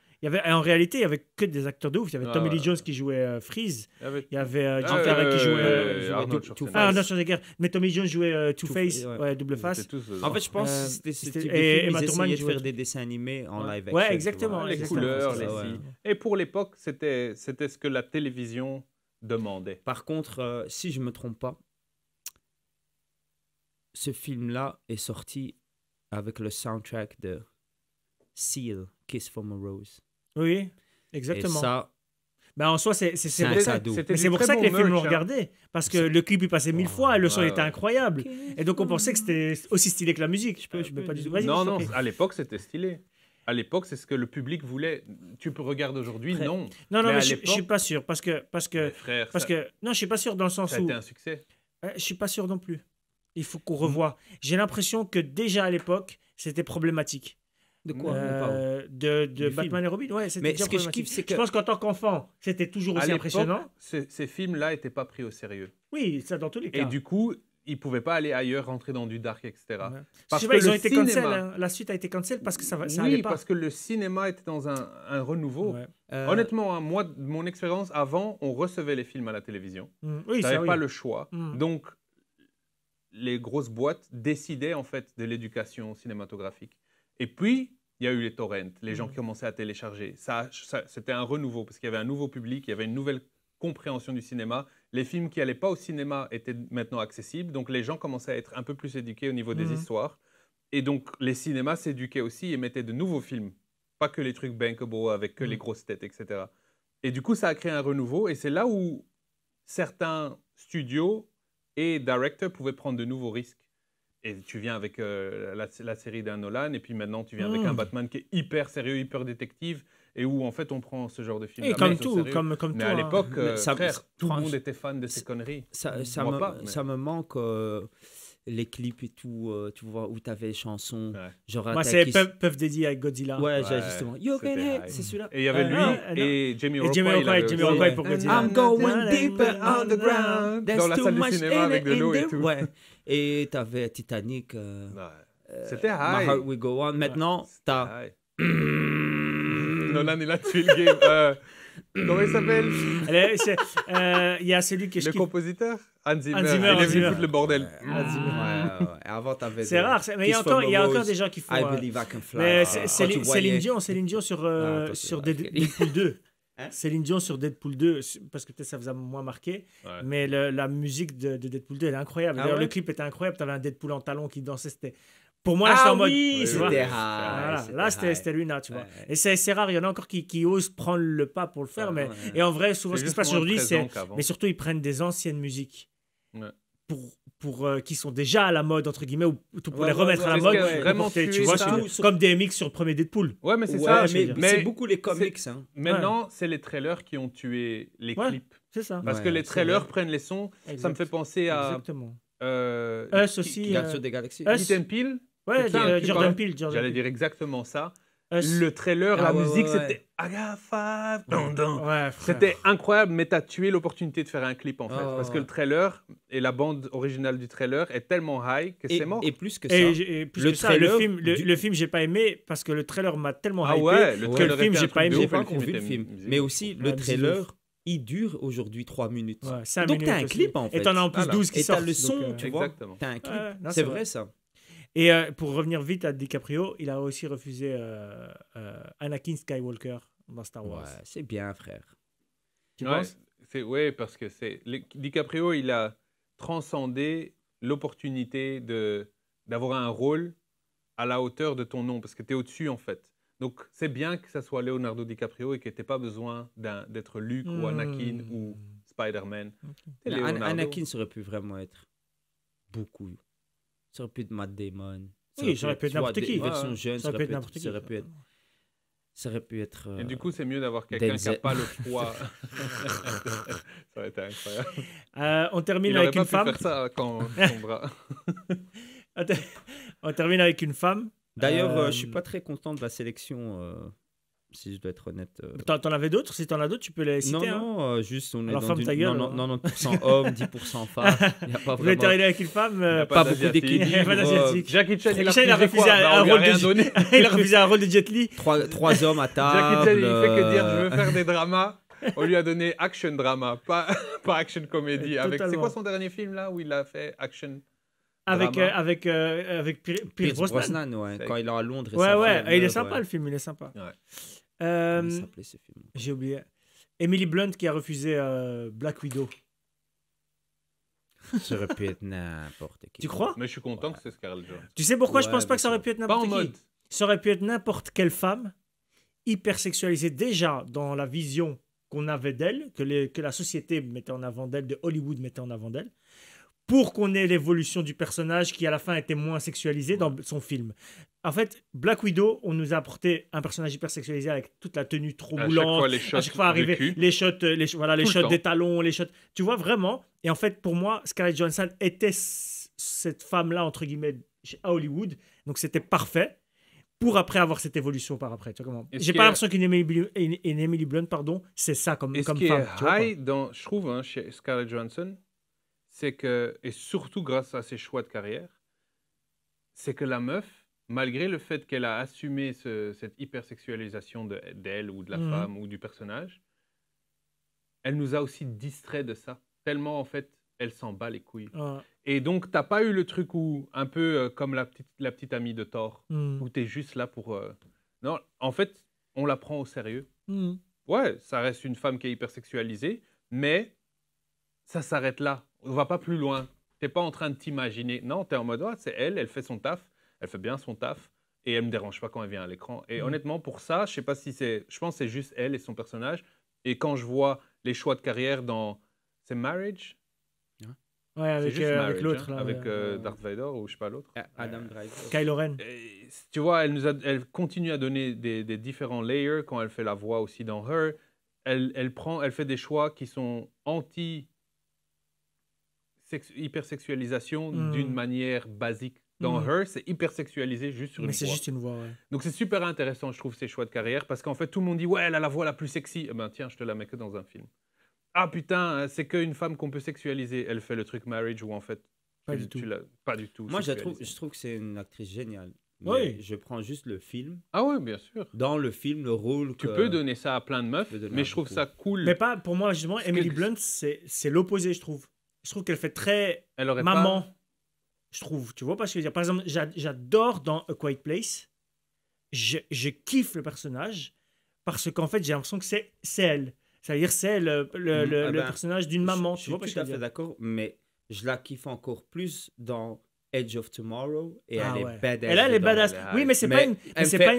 en réalité, il y avait que des acteurs de ouf. Il y avait ah Tommy Lee Jones qui jouait euh, Freeze. Il y avait, euh, Jean-Pierre qui euh, ah, jouait, euh, Arnold Ah, Mais Tommy Jones jouait Two-Face, Double Face. en fait, je pense que c'était ce type et, de film, de faire des dessins animés en live action. Ouais, exactement. Les couleurs, Et pour l'époque, c'était ce que la télévision demandait. Par contre, si je ne me trompe pas, ce film-là est sorti avec le soundtrack de Seal, Kiss from a Rose. Oui, exactement. Et ça, ben, en soi, c'est c'est pour ça, que les films ont hein. regardé. Parce que le clip, il passait mille fois, le son était incroyable. Et donc, on pensait que c'était aussi stylé que la musique. Je peux, je peux ah, pas du tout. Non, non, à l'époque, c'était stylé. À l'époque, c'est ce que le public voulait. Tu peux regarder aujourd'hui, non. Non, non, mais, je, suis pas sûr. Parce que. Parce que, parce que non, je suis pas sûr dans le sens où. Ça a été un succès. Euh, je suis pas sûr non plus. Il faut qu'on hmm. revoie. J'ai l'impression que déjà à l'époque, c'était problématique. De quoi euh, De, de Batman et Robin, ouais. ce que je Je pense qu'en tant qu'enfant, c'était toujours aussi impressionnant. ces films-là n'étaient pas pris au sérieux. Oui, ça dans tous les cas. Et du coup, ils pouvaient pas aller ailleurs, rentrer dans du dark, etc. Parce que hein. La suite a été cancel parce que ça, va, parce que le cinéma était dans un, renouveau. Euh, Honnêtement, à hein, moi, mon expérience avant, on recevait les films à la télévision. Mmh. Oui, pas le choix. Mm. Donc, les grosses boîtes décidaient en fait de l'éducation cinématographique. Et puis, il y a eu les torrents, les gens mm. qui commençaient à télécharger. Ça, c'était un renouveau parce qu'il y avait un nouveau public, il y avait une nouvelle compréhension du cinéma. Les films qui n'allaient pas au cinéma étaient maintenant accessibles, donc les gens commençaient à être un peu plus éduqués au niveau des mm. histoires. Et donc les cinémas s'éduquaient aussi et mettaient de nouveaux films, pas que les trucs bankable avec que les mm. grosses têtes, etc. Et du coup, ça a créé un renouveau et c'est là où certains studios et directeurs pouvaient prendre de nouveaux risques et tu viens avec euh, la, série d'un Nolan, et puis maintenant tu viens avec un hmm. Batman qui est hyper sérieux, hyper détective, et où en fait on prend ce genre de film. Et comme tout, comme, comme mais à hein. l'époque, euh, tout le monde était fan de ces conneries. Ça, me, ça me, manque. Euh, les clips et tout, euh, tu vois, où tu avais les chansons. Ouais. Moi, c'est Puff Daddy avec Godzilla. Ouais, ouais justement. You c'est celui-là. Et il y avait euh, lui et Jamie Rockway. Et Jamie Rockway, pour Godzilla. I'm going deeper underground. There's Dans la salle de cinéma avec de l'eau et tout. Ouais. Et tu avais Titanic. Euh, c'était high. My Heart We Go On. Maintenant, t'as... non Nolan il a tué le game. Comment il s'appelle euh, Il y a celui qui est. Le compositeur Hans Zimmer. Hans Zimmer, il est venu le bordel. Hans mm. Zimmer. C'est rare, mais il y, a encore, des gens qui font. I euh, believe I can fly. Ah, Céline Dion, sur, euh, sur Deadpool 2. C'est hein? Céline Dion sur Deadpool 2, parce que peut-être ça vous a moins marqué, mais la musique de, Deadpool 2, elle est incroyable. Ah D'ailleurs, Le clip était incroyable. Tu avais un Deadpool en talons qui dansait, c'était pour moi, là, en ah mode. Oui, c'était Là, c'était lui, là, tu vois. Et c'est rare, il y en a encore qui, qui, osent prendre le pas pour le faire. Ah mais... Et en vrai, souvent, ce qui se passe aujourd'hui, c'est. Mais surtout, ils prennent des anciennes musiques. Pour, pour, euh, qui sont déjà à la mode entre guillemets ou, pour les remettre à la mode vraiment tu, comme DMX sur le premier Deadpool ouais mais c'est ça mais, c'est beaucoup les comics hein. maintenant c'est les trailers qui ont tué les clips c'est ça parce que les trailers prennent les sons ça me fait penser à exactement euh, Us aussi qui, euh... Peel Ouais, euh, J'allais dire exactement ça. Euh, le trailer, la ah musique, c'était Agafa. c'était incroyable, mais t'as tué l'opportunité de faire un clip en fait. Oh, parce que le trailer et la bande originale du trailer est tellement high que c'est mort. Et plus que ça, le, trailer, le film, film j'ai pas aimé parce que le trailer m'a tellement ah, ouais le que le film, hein, j'ai pas aimé. J'ai pas vu le film. Mais aussi, le trailer il dure aujourd'hui 3 minutes. donc t'as un clip en fait. Et t'en as en plus 12 qui sortent. le son, tu T'as un clip. c'est vrai ça. Et euh, pour revenir vite à DiCaprio, il a aussi refusé euh, euh, Anakin Skywalker dans Star Wars. c'est bien, frère. Tu Oui, parce que c'est DiCaprio, il a transcendé l'opportunité de d'avoir un rôle à la hauteur de ton nom, parce que tu es au-dessus, en fait. Donc, c'est bien que ça soit Leonardo DiCaprio et que tu pas besoin d'être Luke ou Anakin ou hmm. Spider-Man. Anakin serait pu vraiment être beaucoup ça aurait pu être Matt Damon. oui, j'aurais pu être n'importe qui. Version jeune, ça aurait pu être n'importe Ça aurait pu être. Ça aurait pu être Et du euh, coup, c'est mieux d'avoir quelqu'un qui n'a pas le froid. ça aurait été incroyable. Euh, on termine Il avec pas femme. pu Faire ça euh, quand son bras. on termine avec une femme. D'ailleurs, je je suis pas très content de la sélection si je dois être honnête. Euh... T'en, avais d'autres Si t'en as d'autres, tu peux les citer. Non, hein. non, euh, juste on est dans ta non, non, hein. non, 90% homme 10% femme Il a pas Vous êtes arrivé avec une femme euh, Pas, beaucoup d'équilibre. pas d'asiatique. Euh, Jackie Chan, il, a refusé bah, un rôle de Il a refusé un rôle de Jet Li. Trois, trois hommes à table. Jackie Chan, il fait que dire je veux faire des dramas. On lui a donné action drama, pas, pas action comédie. Avec... C'est quoi son dernier film là où il a fait action avec euh, avec euh, avec Pierce, Brosnan, Brosnan ouais, quand il est à Londres. Ouais ouais, il est sympa ouais. le film, il est sympa. Ouais. Euh, j'ai oublié. Emily Blunt qui a refusé euh, Black Widow. Ça aurait pu être n'importe qui. Tu crois Mais je suis content que c'est Scarlett Johansson. Tu sais pourquoi je pense pas que ça aurait pu être n'importe qui Ça aurait pu être n'importe quelle femme hyper hypersexualisée déjà dans la vision qu'on avait d'elle, que la société mettait en avant d'elle, de Hollywood mettait en avant d'elle pour qu'on ait l'évolution du personnage qui à la fin était moins sexualisé dans son film. En fait, Black Widow, on nous a apporté un personnage hyper sexualisé avec toute la tenue trop moulante, à chaque fois arriver, les shots, euh, les, voilà, les shots des talons, les shots, tu vois vraiment. Et en fait, pour moi, Scarlett Johansson était cette femme-là entre guillemets à Hollywood, donc c'était parfait pour après avoir cette évolution par après. Tu vois comment J'ai pas l'impression qu'une Emily, Blunt, pardon, c'est ça comme, comme femme. Est high dans, je trouve, hein, chez Scarlett Johansson, c'est que, et surtout grâce à ses choix de carrière, c'est que la meuf, malgré le fait qu'elle a assumé cette hypersexualisation d'elle ou de la mhm. femme ou du personnage, elle nous a aussi distrait de ça. Tellement, en fait, elle s'en bat les couilles. Et donc, t'as pas eu le truc où, un peu euh, comme la petite, la petite amie de Thor, mhm. où tu es juste là pour. Euh, non, en fait, on la prend au sérieux. Mhm. Ouais, ça reste une femme qui est hypersexualisée, mais ça s'arrête là on va pas plus loin. Tu n'es pas en train de t'imaginer. Non, tu es en mode, oh, c'est elle, elle fait son taf, elle fait bien son taf, et elle me dérange pas quand elle vient à l'écran. Et mhm. honnêtement, pour ça, je sais pas si c'est. Je pense que c'est juste elle et son personnage. Et quand je vois les choix de carrière dans. C'est Marriage Ouais, avec, euh, l'autre. Hein, avec euh, euh, Darth Vader ou je sais pas l'autre. Adam Driver. Kylo Ren. tu vois, elle, continue à donner des, différents layers quand elle fait la voix aussi dans Her. prend, elle fait des choix qui sont anti hypersexualisation hmm. d'une manière basique. Dans hmm. Her, c'est hypersexualisé juste sur une voix. Donc c'est super intéressant, je trouve, ces choix de carrière, parce qu'en fait, tout le monde dit Ouais, elle a la voix la plus sexy. Eh ben tiens, je te la mets que dans un film. Ah putain, euh, c'est qu'une femme qu'on peut sexualiser. Elle fait le truc marriage où en fait. Pas du tout. pas du tout. Moi, je trouve, je trouve que c'est une actrice géniale. Mais oui. Je prends juste le film. Ah oui, bien sûr. Dans le film, le rôle. Que... Tu peux donner ça à plein de meufs, mais je trouve ça cool. Mais pas pour moi, justement, Emily Blunt, c'est l'opposé, je trouve je trouve qu'elle fait très maman. Je trouve, tu vois, parce que par exemple, j'adore dans A Quiet Place, je, kiffe le personnage parce qu'en fait, j'ai l'impression que c'est elle. C'est-à-dire, c'est euh, le, mm-hmm. ah ben, personnage d'une maman. tu vois je suis tout à fait d'accord, mais je la kiffe encore plus dans Edge of Tomorrow et ah elle est badass. Elle, est badass. Oui, mais c'est pas une.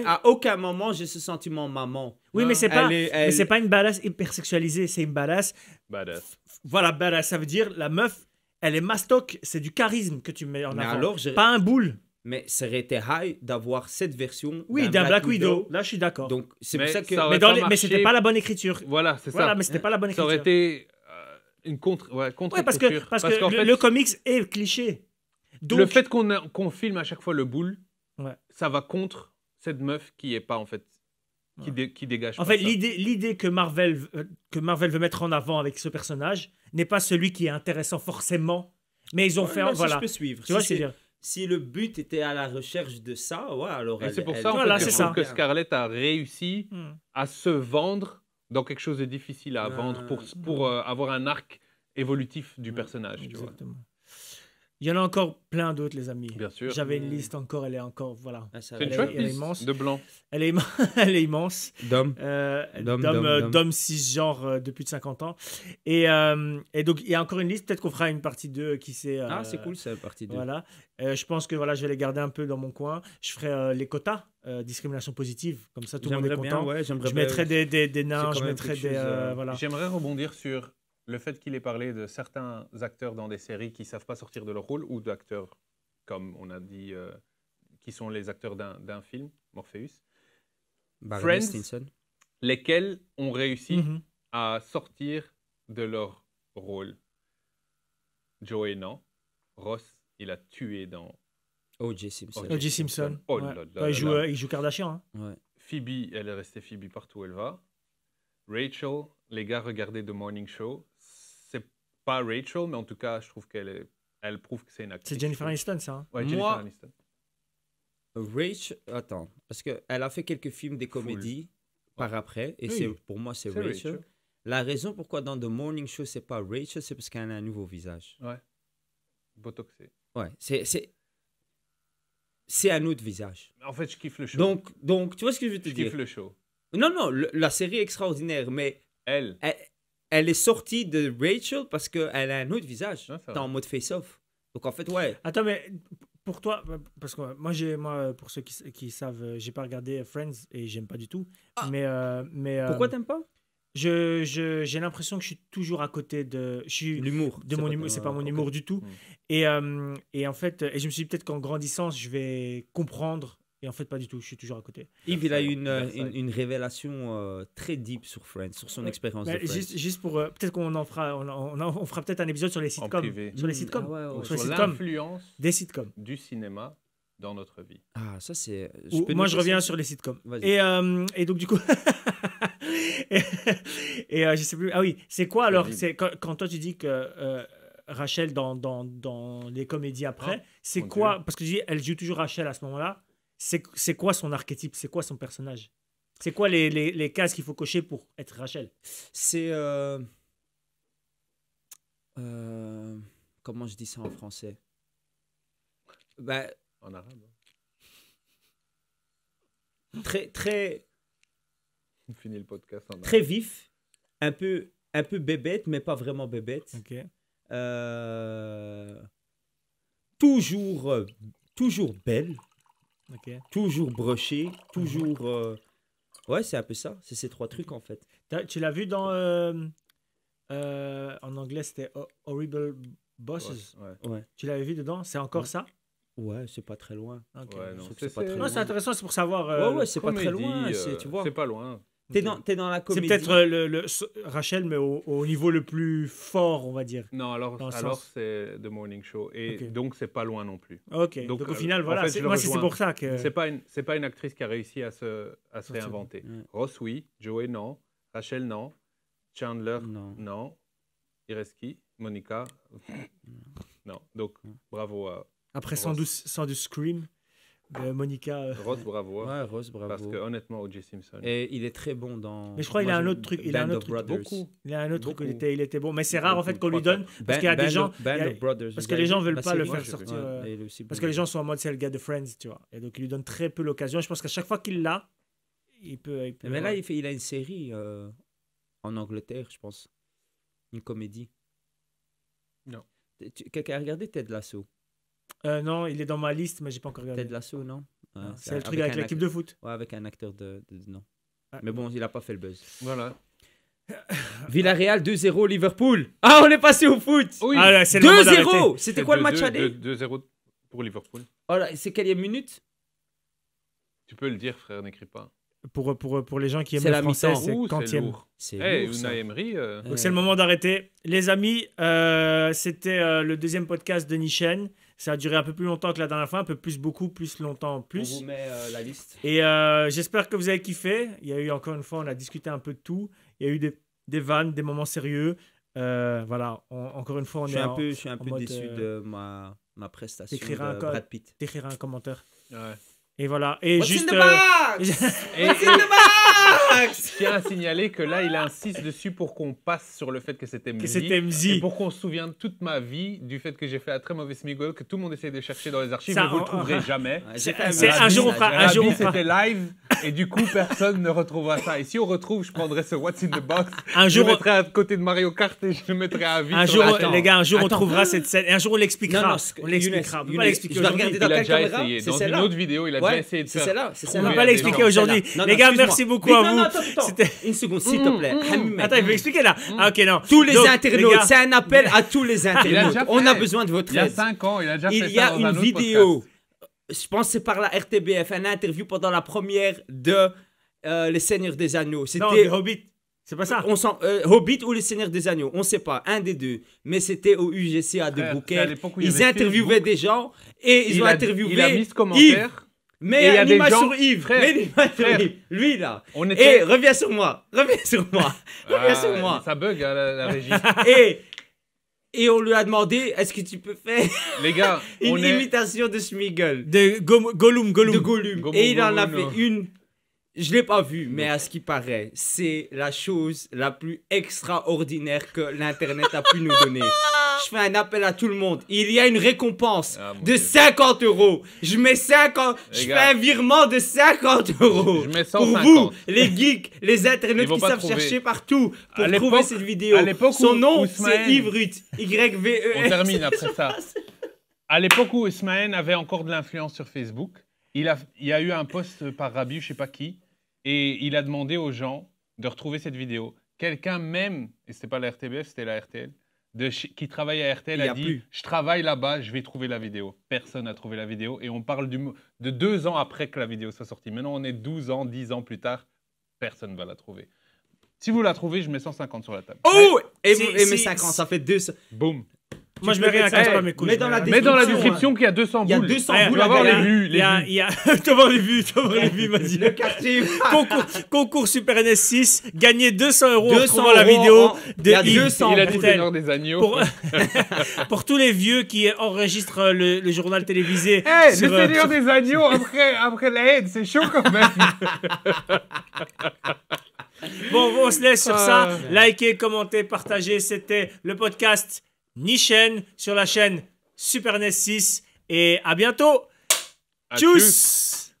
À aucun moment j'ai ce sentiment maman. Oui, mais c'est pas. c'est pas une badass hypersexualisée, c'est une badass. Badass. Voilà, badass. Ça veut dire la meuf, elle est mastoc. C'est du charisme que tu mets en avant. Alors, pas un boule. Mais ça aurait été high d'avoir cette version. Oui, d'un Black, Widow. Là, je suis d'accord. Donc, c'est pour ça que. Ça mais, mais c'était pas la bonne écriture. Voilà, c'est voilà, ça. mais c'était pas la bonne écriture. Ça aurait été euh, une contre, ouais, contre parce que, parce, que le, comics est cliché le fait qu'on filme à chaque fois le boule, ça va contre cette meuf qui est pas en fait qui, dégage. En fait, l'idée que Marvel, euh, que Marvel veut mettre en avant avec ce personnage n'est pas celui qui est intéressant forcément, mais ils ont fait. voilà. Si je peux suivre. si le but était à la recherche de ça, ouais, alors. C'est pour ça, que, Scarlett a réussi hmm. à se vendre dans quelque chose de difficile à vendre pour, ah. euh, avoir un arc évolutif du personnage. exactement. Il y en a encore plein d'autres, les amis. Bien sûr. J'avais une mm. liste encore, elle est encore, voilà. Ah, c'est une chouette elle, immense. de blanc. Elle est, elle est immense. D'hommes. Euh, d'hommes cisgenres euh, de plus de 50 ans. Euh, et, donc, il y a encore une liste. Peut-être qu'on fera une partie 2, qui sait. ah, c'est cool, c'est partie 2. Voilà. je pense que voilà, je vais les garder un peu dans mon coin. Je ferai les quotas. discrimination positive, comme ça tout le monde est content. ouais, je mettrai des, des, nains, je mettrais des... Voilà. J'aimerais rebondir sur le fait qu'il ait parlé de certains acteurs dans des séries qui ne savent pas sortir de leur rôle ou d'acteurs, comme on a dit, euh, qui sont les acteurs d'un film, Morpheus, Friends, lesquels ont réussi mhm. à sortir de leur rôle. Joey, non. Ross, il a tué dans. O.J. Simpson. O.J. Simpson. Oh, il, joue, Kardashian. Hein. Phoebe, elle est restée Phoebe partout où elle va. Rachel, les gars, regardaient The Morning Show pas Rachel, mais en tout cas, je trouve qu'elle est... elle prouve que c'est une actrice. C'est Jennifer Aniston, ça hein. Ouais, Jennifer Aniston. Rachel... attends, parce qu'elle a fait quelques films des comédies par après, et c'est pour moi, c'est Rachel. La raison pourquoi dans The Morning Show, c'est pas Rachel, c'est parce qu'elle a un nouveau visage. Ouais. Botoxé. Ouais, c'est. C'est un autre visage. En fait, je kiffe le show. Donc, donc tu vois ce que je veux te dire Je kiffe le show. Non, non, la série est extraordinaire, mais. Elle. elle elle est sortie de Rachel parce qu'elle a un autre visage. T'es en mode face-off. Donc en fait, ouais. Attends, mais pour toi, parce que moi, j'ai, moi pour ceux qui, qui savent, j'ai pas regardé Friends et j'aime pas du tout. Ah. Mais, euh, mais euh, Pourquoi tu t'aimes pas je, j'ai l'impression que je suis toujours à côté de l'humour de mon c'est pas mon humour du tout mm. et, euh, et en fait et je me suis dit peut-être qu'en grandissant je vais comprendre et en fait, pas du tout, je suis toujours à côté. Yves, il a eu une, révélation euh, très deep sur Friends, sur son expérience. juste, juste, pour. Euh, peut-être qu'on en fera, on, fera peut-être un épisode sur les sitcoms. Sur les sitcoms. Ah sur, l'influence des sitcoms. Du cinéma dans notre vie. Ah, ça c'est. Moi, je reviens sur les sitcoms. Et, euh, et, donc, du coup. et, je sais plus. Ah oui, c'est quoi alors C'est quand, toi tu dis que Rachel dans, dans, dans, les comédies après, oh, c'est quoi Parce que tu dis, elle joue toujours Rachel à ce moment-là c'est quoi son archétype C'est quoi son personnage C'est quoi les, cases qu'il faut cocher pour être Rachel C'est. Euh, euh, comment je dis ça en français ben, En arabe. Hein. Très, très. On le podcast en arabe. Très vif, un peu, un peu bébête, mais pas vraiment bébête. Euh, toujours, toujours belle Toujours broché, toujours. Euh, ouais, c'est un peu ça. C'est ces trois trucs en fait. Tu l'as vu dans. Euh, euh, en anglais, c'était Horrible Bosses. Ouais. Tu l'avais vu dedans C'est encore ça Ouais, c'est pas très loin. c'est intéressant, c'est pour savoir. ouais, ouais, c'est pas très loin. tu C'est pas loin dans, dans la comédie. C'est peut-être euh, le, Rachel, mais au, niveau le plus fort, on va dire. Non, alors, alors c'est The Morning Show. Et donc, c'est pas loin non plus. Ok. Donc, au euh, final, voilà. moi, c'est pour ça que. C'est pas, une, pas une actrice qui a réussi à se, à ah, réinventer. Ross, oui. Joey, non. Rachel, non. Chandler, non. Ireski, Monica, non. Donc, bravo à. Après, sans sans du Scream. Monica. Euh. Rose Bravo. Ouais, Parce que honnêtement, O.J. Simpson. Et il est très bon dans. Mais je crois qu'il a un autre truc. Il a un autre truc. Beaucoup. Il un autre truc. Il était, bon. Mais c'est rare en fait qu'on lui donne parce qu'il y a des gens. parce que les gens veulent pas le faire sortir. Parce que les gens sont en mode c'est le gars de Friends, tu vois. Et donc il lui donne très peu l'occasion. Je pense qu'à chaque fois qu'il l'a, il peut. Mais là, euh, il fait, il a une série euh, en Angleterre, je pense, une comédie. Non. Quelqu'un a regardé Ted Lasso euh, non, il est dans ma liste, mais j'ai pas encore regardé. Ted Lasso, non ah, C'est le truc avec, l'équipe de foot. Ouais, avec un acteur de, de, Mais bon, il n'a pas fait le buzz. Voilà. Villarreal 2-0 Liverpool. Ah, on est passé au foot. Oui. 2-0. Ah, c'était quoi le match aller 2-0 pour Liverpool. Oh c'est quelle minute Tu peux le dire, frère, n'écris pas. Pour, pour, pour les gens qui aiment le la français, c'est quantième. C'est hey, euh... Donc c'est le moment d'arrêter. Les amis, euh, c'était euh, le deuxième podcast de Nichen. Ça a duré un peu plus longtemps que la dernière fois, un peu plus, beaucoup plus longtemps, plus. On vous met euh, la liste. Et euh, j'espère que vous avez kiffé. Il y a eu encore une fois, on a discuté un peu de tout. Il y a eu des, des vannes, des moments sérieux. Euh, voilà, encore une fois, on je est un peu, Je suis un peu déçu de ma, ma prestation de un Brad un commentaire. Ouais. Et voilà. Et juste. In the box? What's je tiens à signaler que là, il insiste dessus pour qu'on passe sur le fait que c'était MZ Et pour qu'on se souvienne toute ma vie du fait que j'ai fait un très mauvais Smiggle, que tout le monde essaie de chercher dans les archives, vous ne le trouverez euh, jamais. C'est- un jour on un jour c'était live. Et du coup, personne ne retrouvera ça. Et si on retrouve, je prendrai ce What's in the Box. Un jour, je mettrai à côté de Mario Kart et je le mettrai à vie. Un jour, les gars, un jour on trouvera cette scène et un jour on l'expliquera. on l'expliquera. On peut l'expliquer. Je vais dans C'est Dans une autre vidéo, il a déjà essayé de faire. C'est celle-là. C'est On va pas l'expliquer aujourd'hui. Les gars, merci beaucoup à vous. C'était une seconde, s'il te plaît. Mm, mm, attends, il veut expliquer là. Mm. Ah, ok, non. Tous les internautes, c'est un appel à tous les internautes. On a besoin de votre aide. Il y a 5 ans, il a déjà fait Il y a une vidéo je pense que c'est par la RTBF, une interview pendant la première de euh, Les Seigneurs des Anneaux. C'était... Non, les Hobbits. C'est pas ça on euh, Hobbit ou Les Seigneurs des Agneaux, on sait pas, un des deux. Mais c'était au UGC à De Bouquet. Ils interviewaient des gens et ils ont interviewé. Il a mis commentaire. Yves. Mais il y a des gens... sur Yves, frère. Mais Sur Yves. Lui, là. Et eh, reviens sur moi. Reviens sur moi. Ah, reviens sur moi. Ça bug, hein, la, la régie. et eh, et on lui a demandé est-ce que tu peux faire les gars, une imitation de Smiggle De Gollum, Gollum. et il en a fait une. Je l'ai pas vu mais à ce qui paraît, c'est la chose la plus extraordinaire que l'internet a pu nous donner. Je fais un appel à tout le monde. Il y a une récompense ah, de 50 euros. Je mets 50. je fais un virement de 50 euros. Je mets 150. Pour vous, les geeks, les internautes qui savent chercher partout pour trouver cette vidéo. Son nom, c'est Yves Ruth. Y-V-E-S. On termine après ça. À l'époque où Ismaël avait encore de l'influence sur Facebook, il, a, il y a eu un post par Rabi, je sais pas qui, et il a demandé aux gens de retrouver cette vidéo. Quelqu'un même, et n'était pas la RTBF, c'était la RTL, qui travaille à RTL a, dit Je travaille là-bas, je vais trouver la vidéo. Personne n'a trouvé la vidéo. Et on parle de deux ans après que la vidéo soit sortie. Maintenant, on est 12 ans, 10 ans plus tard. Personne ne va la trouver. Si vous la trouvez, je mets 150 sur la table. Oh Et, mes 50, ça fait deux... Boum. Moi, je mets rien, mes dans la description, hein. qu'il y a 200 boules. Il y a Tu les vues. Il y les vues, vas-y. Le concours, Super NS6, gagner 200 euros en trouvant la vidéo. il a 200 des agneaux. Pour, tous les vieux qui enregistrent euh, le, journal télévisé. le euh, des agneaux après, après la haine, c'est chaud quand même. Bon, on se laisse sur ça. Ah. Likez, commentez, partagez. C'était le podcast chaîne sur la chaîne Super NES 6. Et à bientôt. tchuss.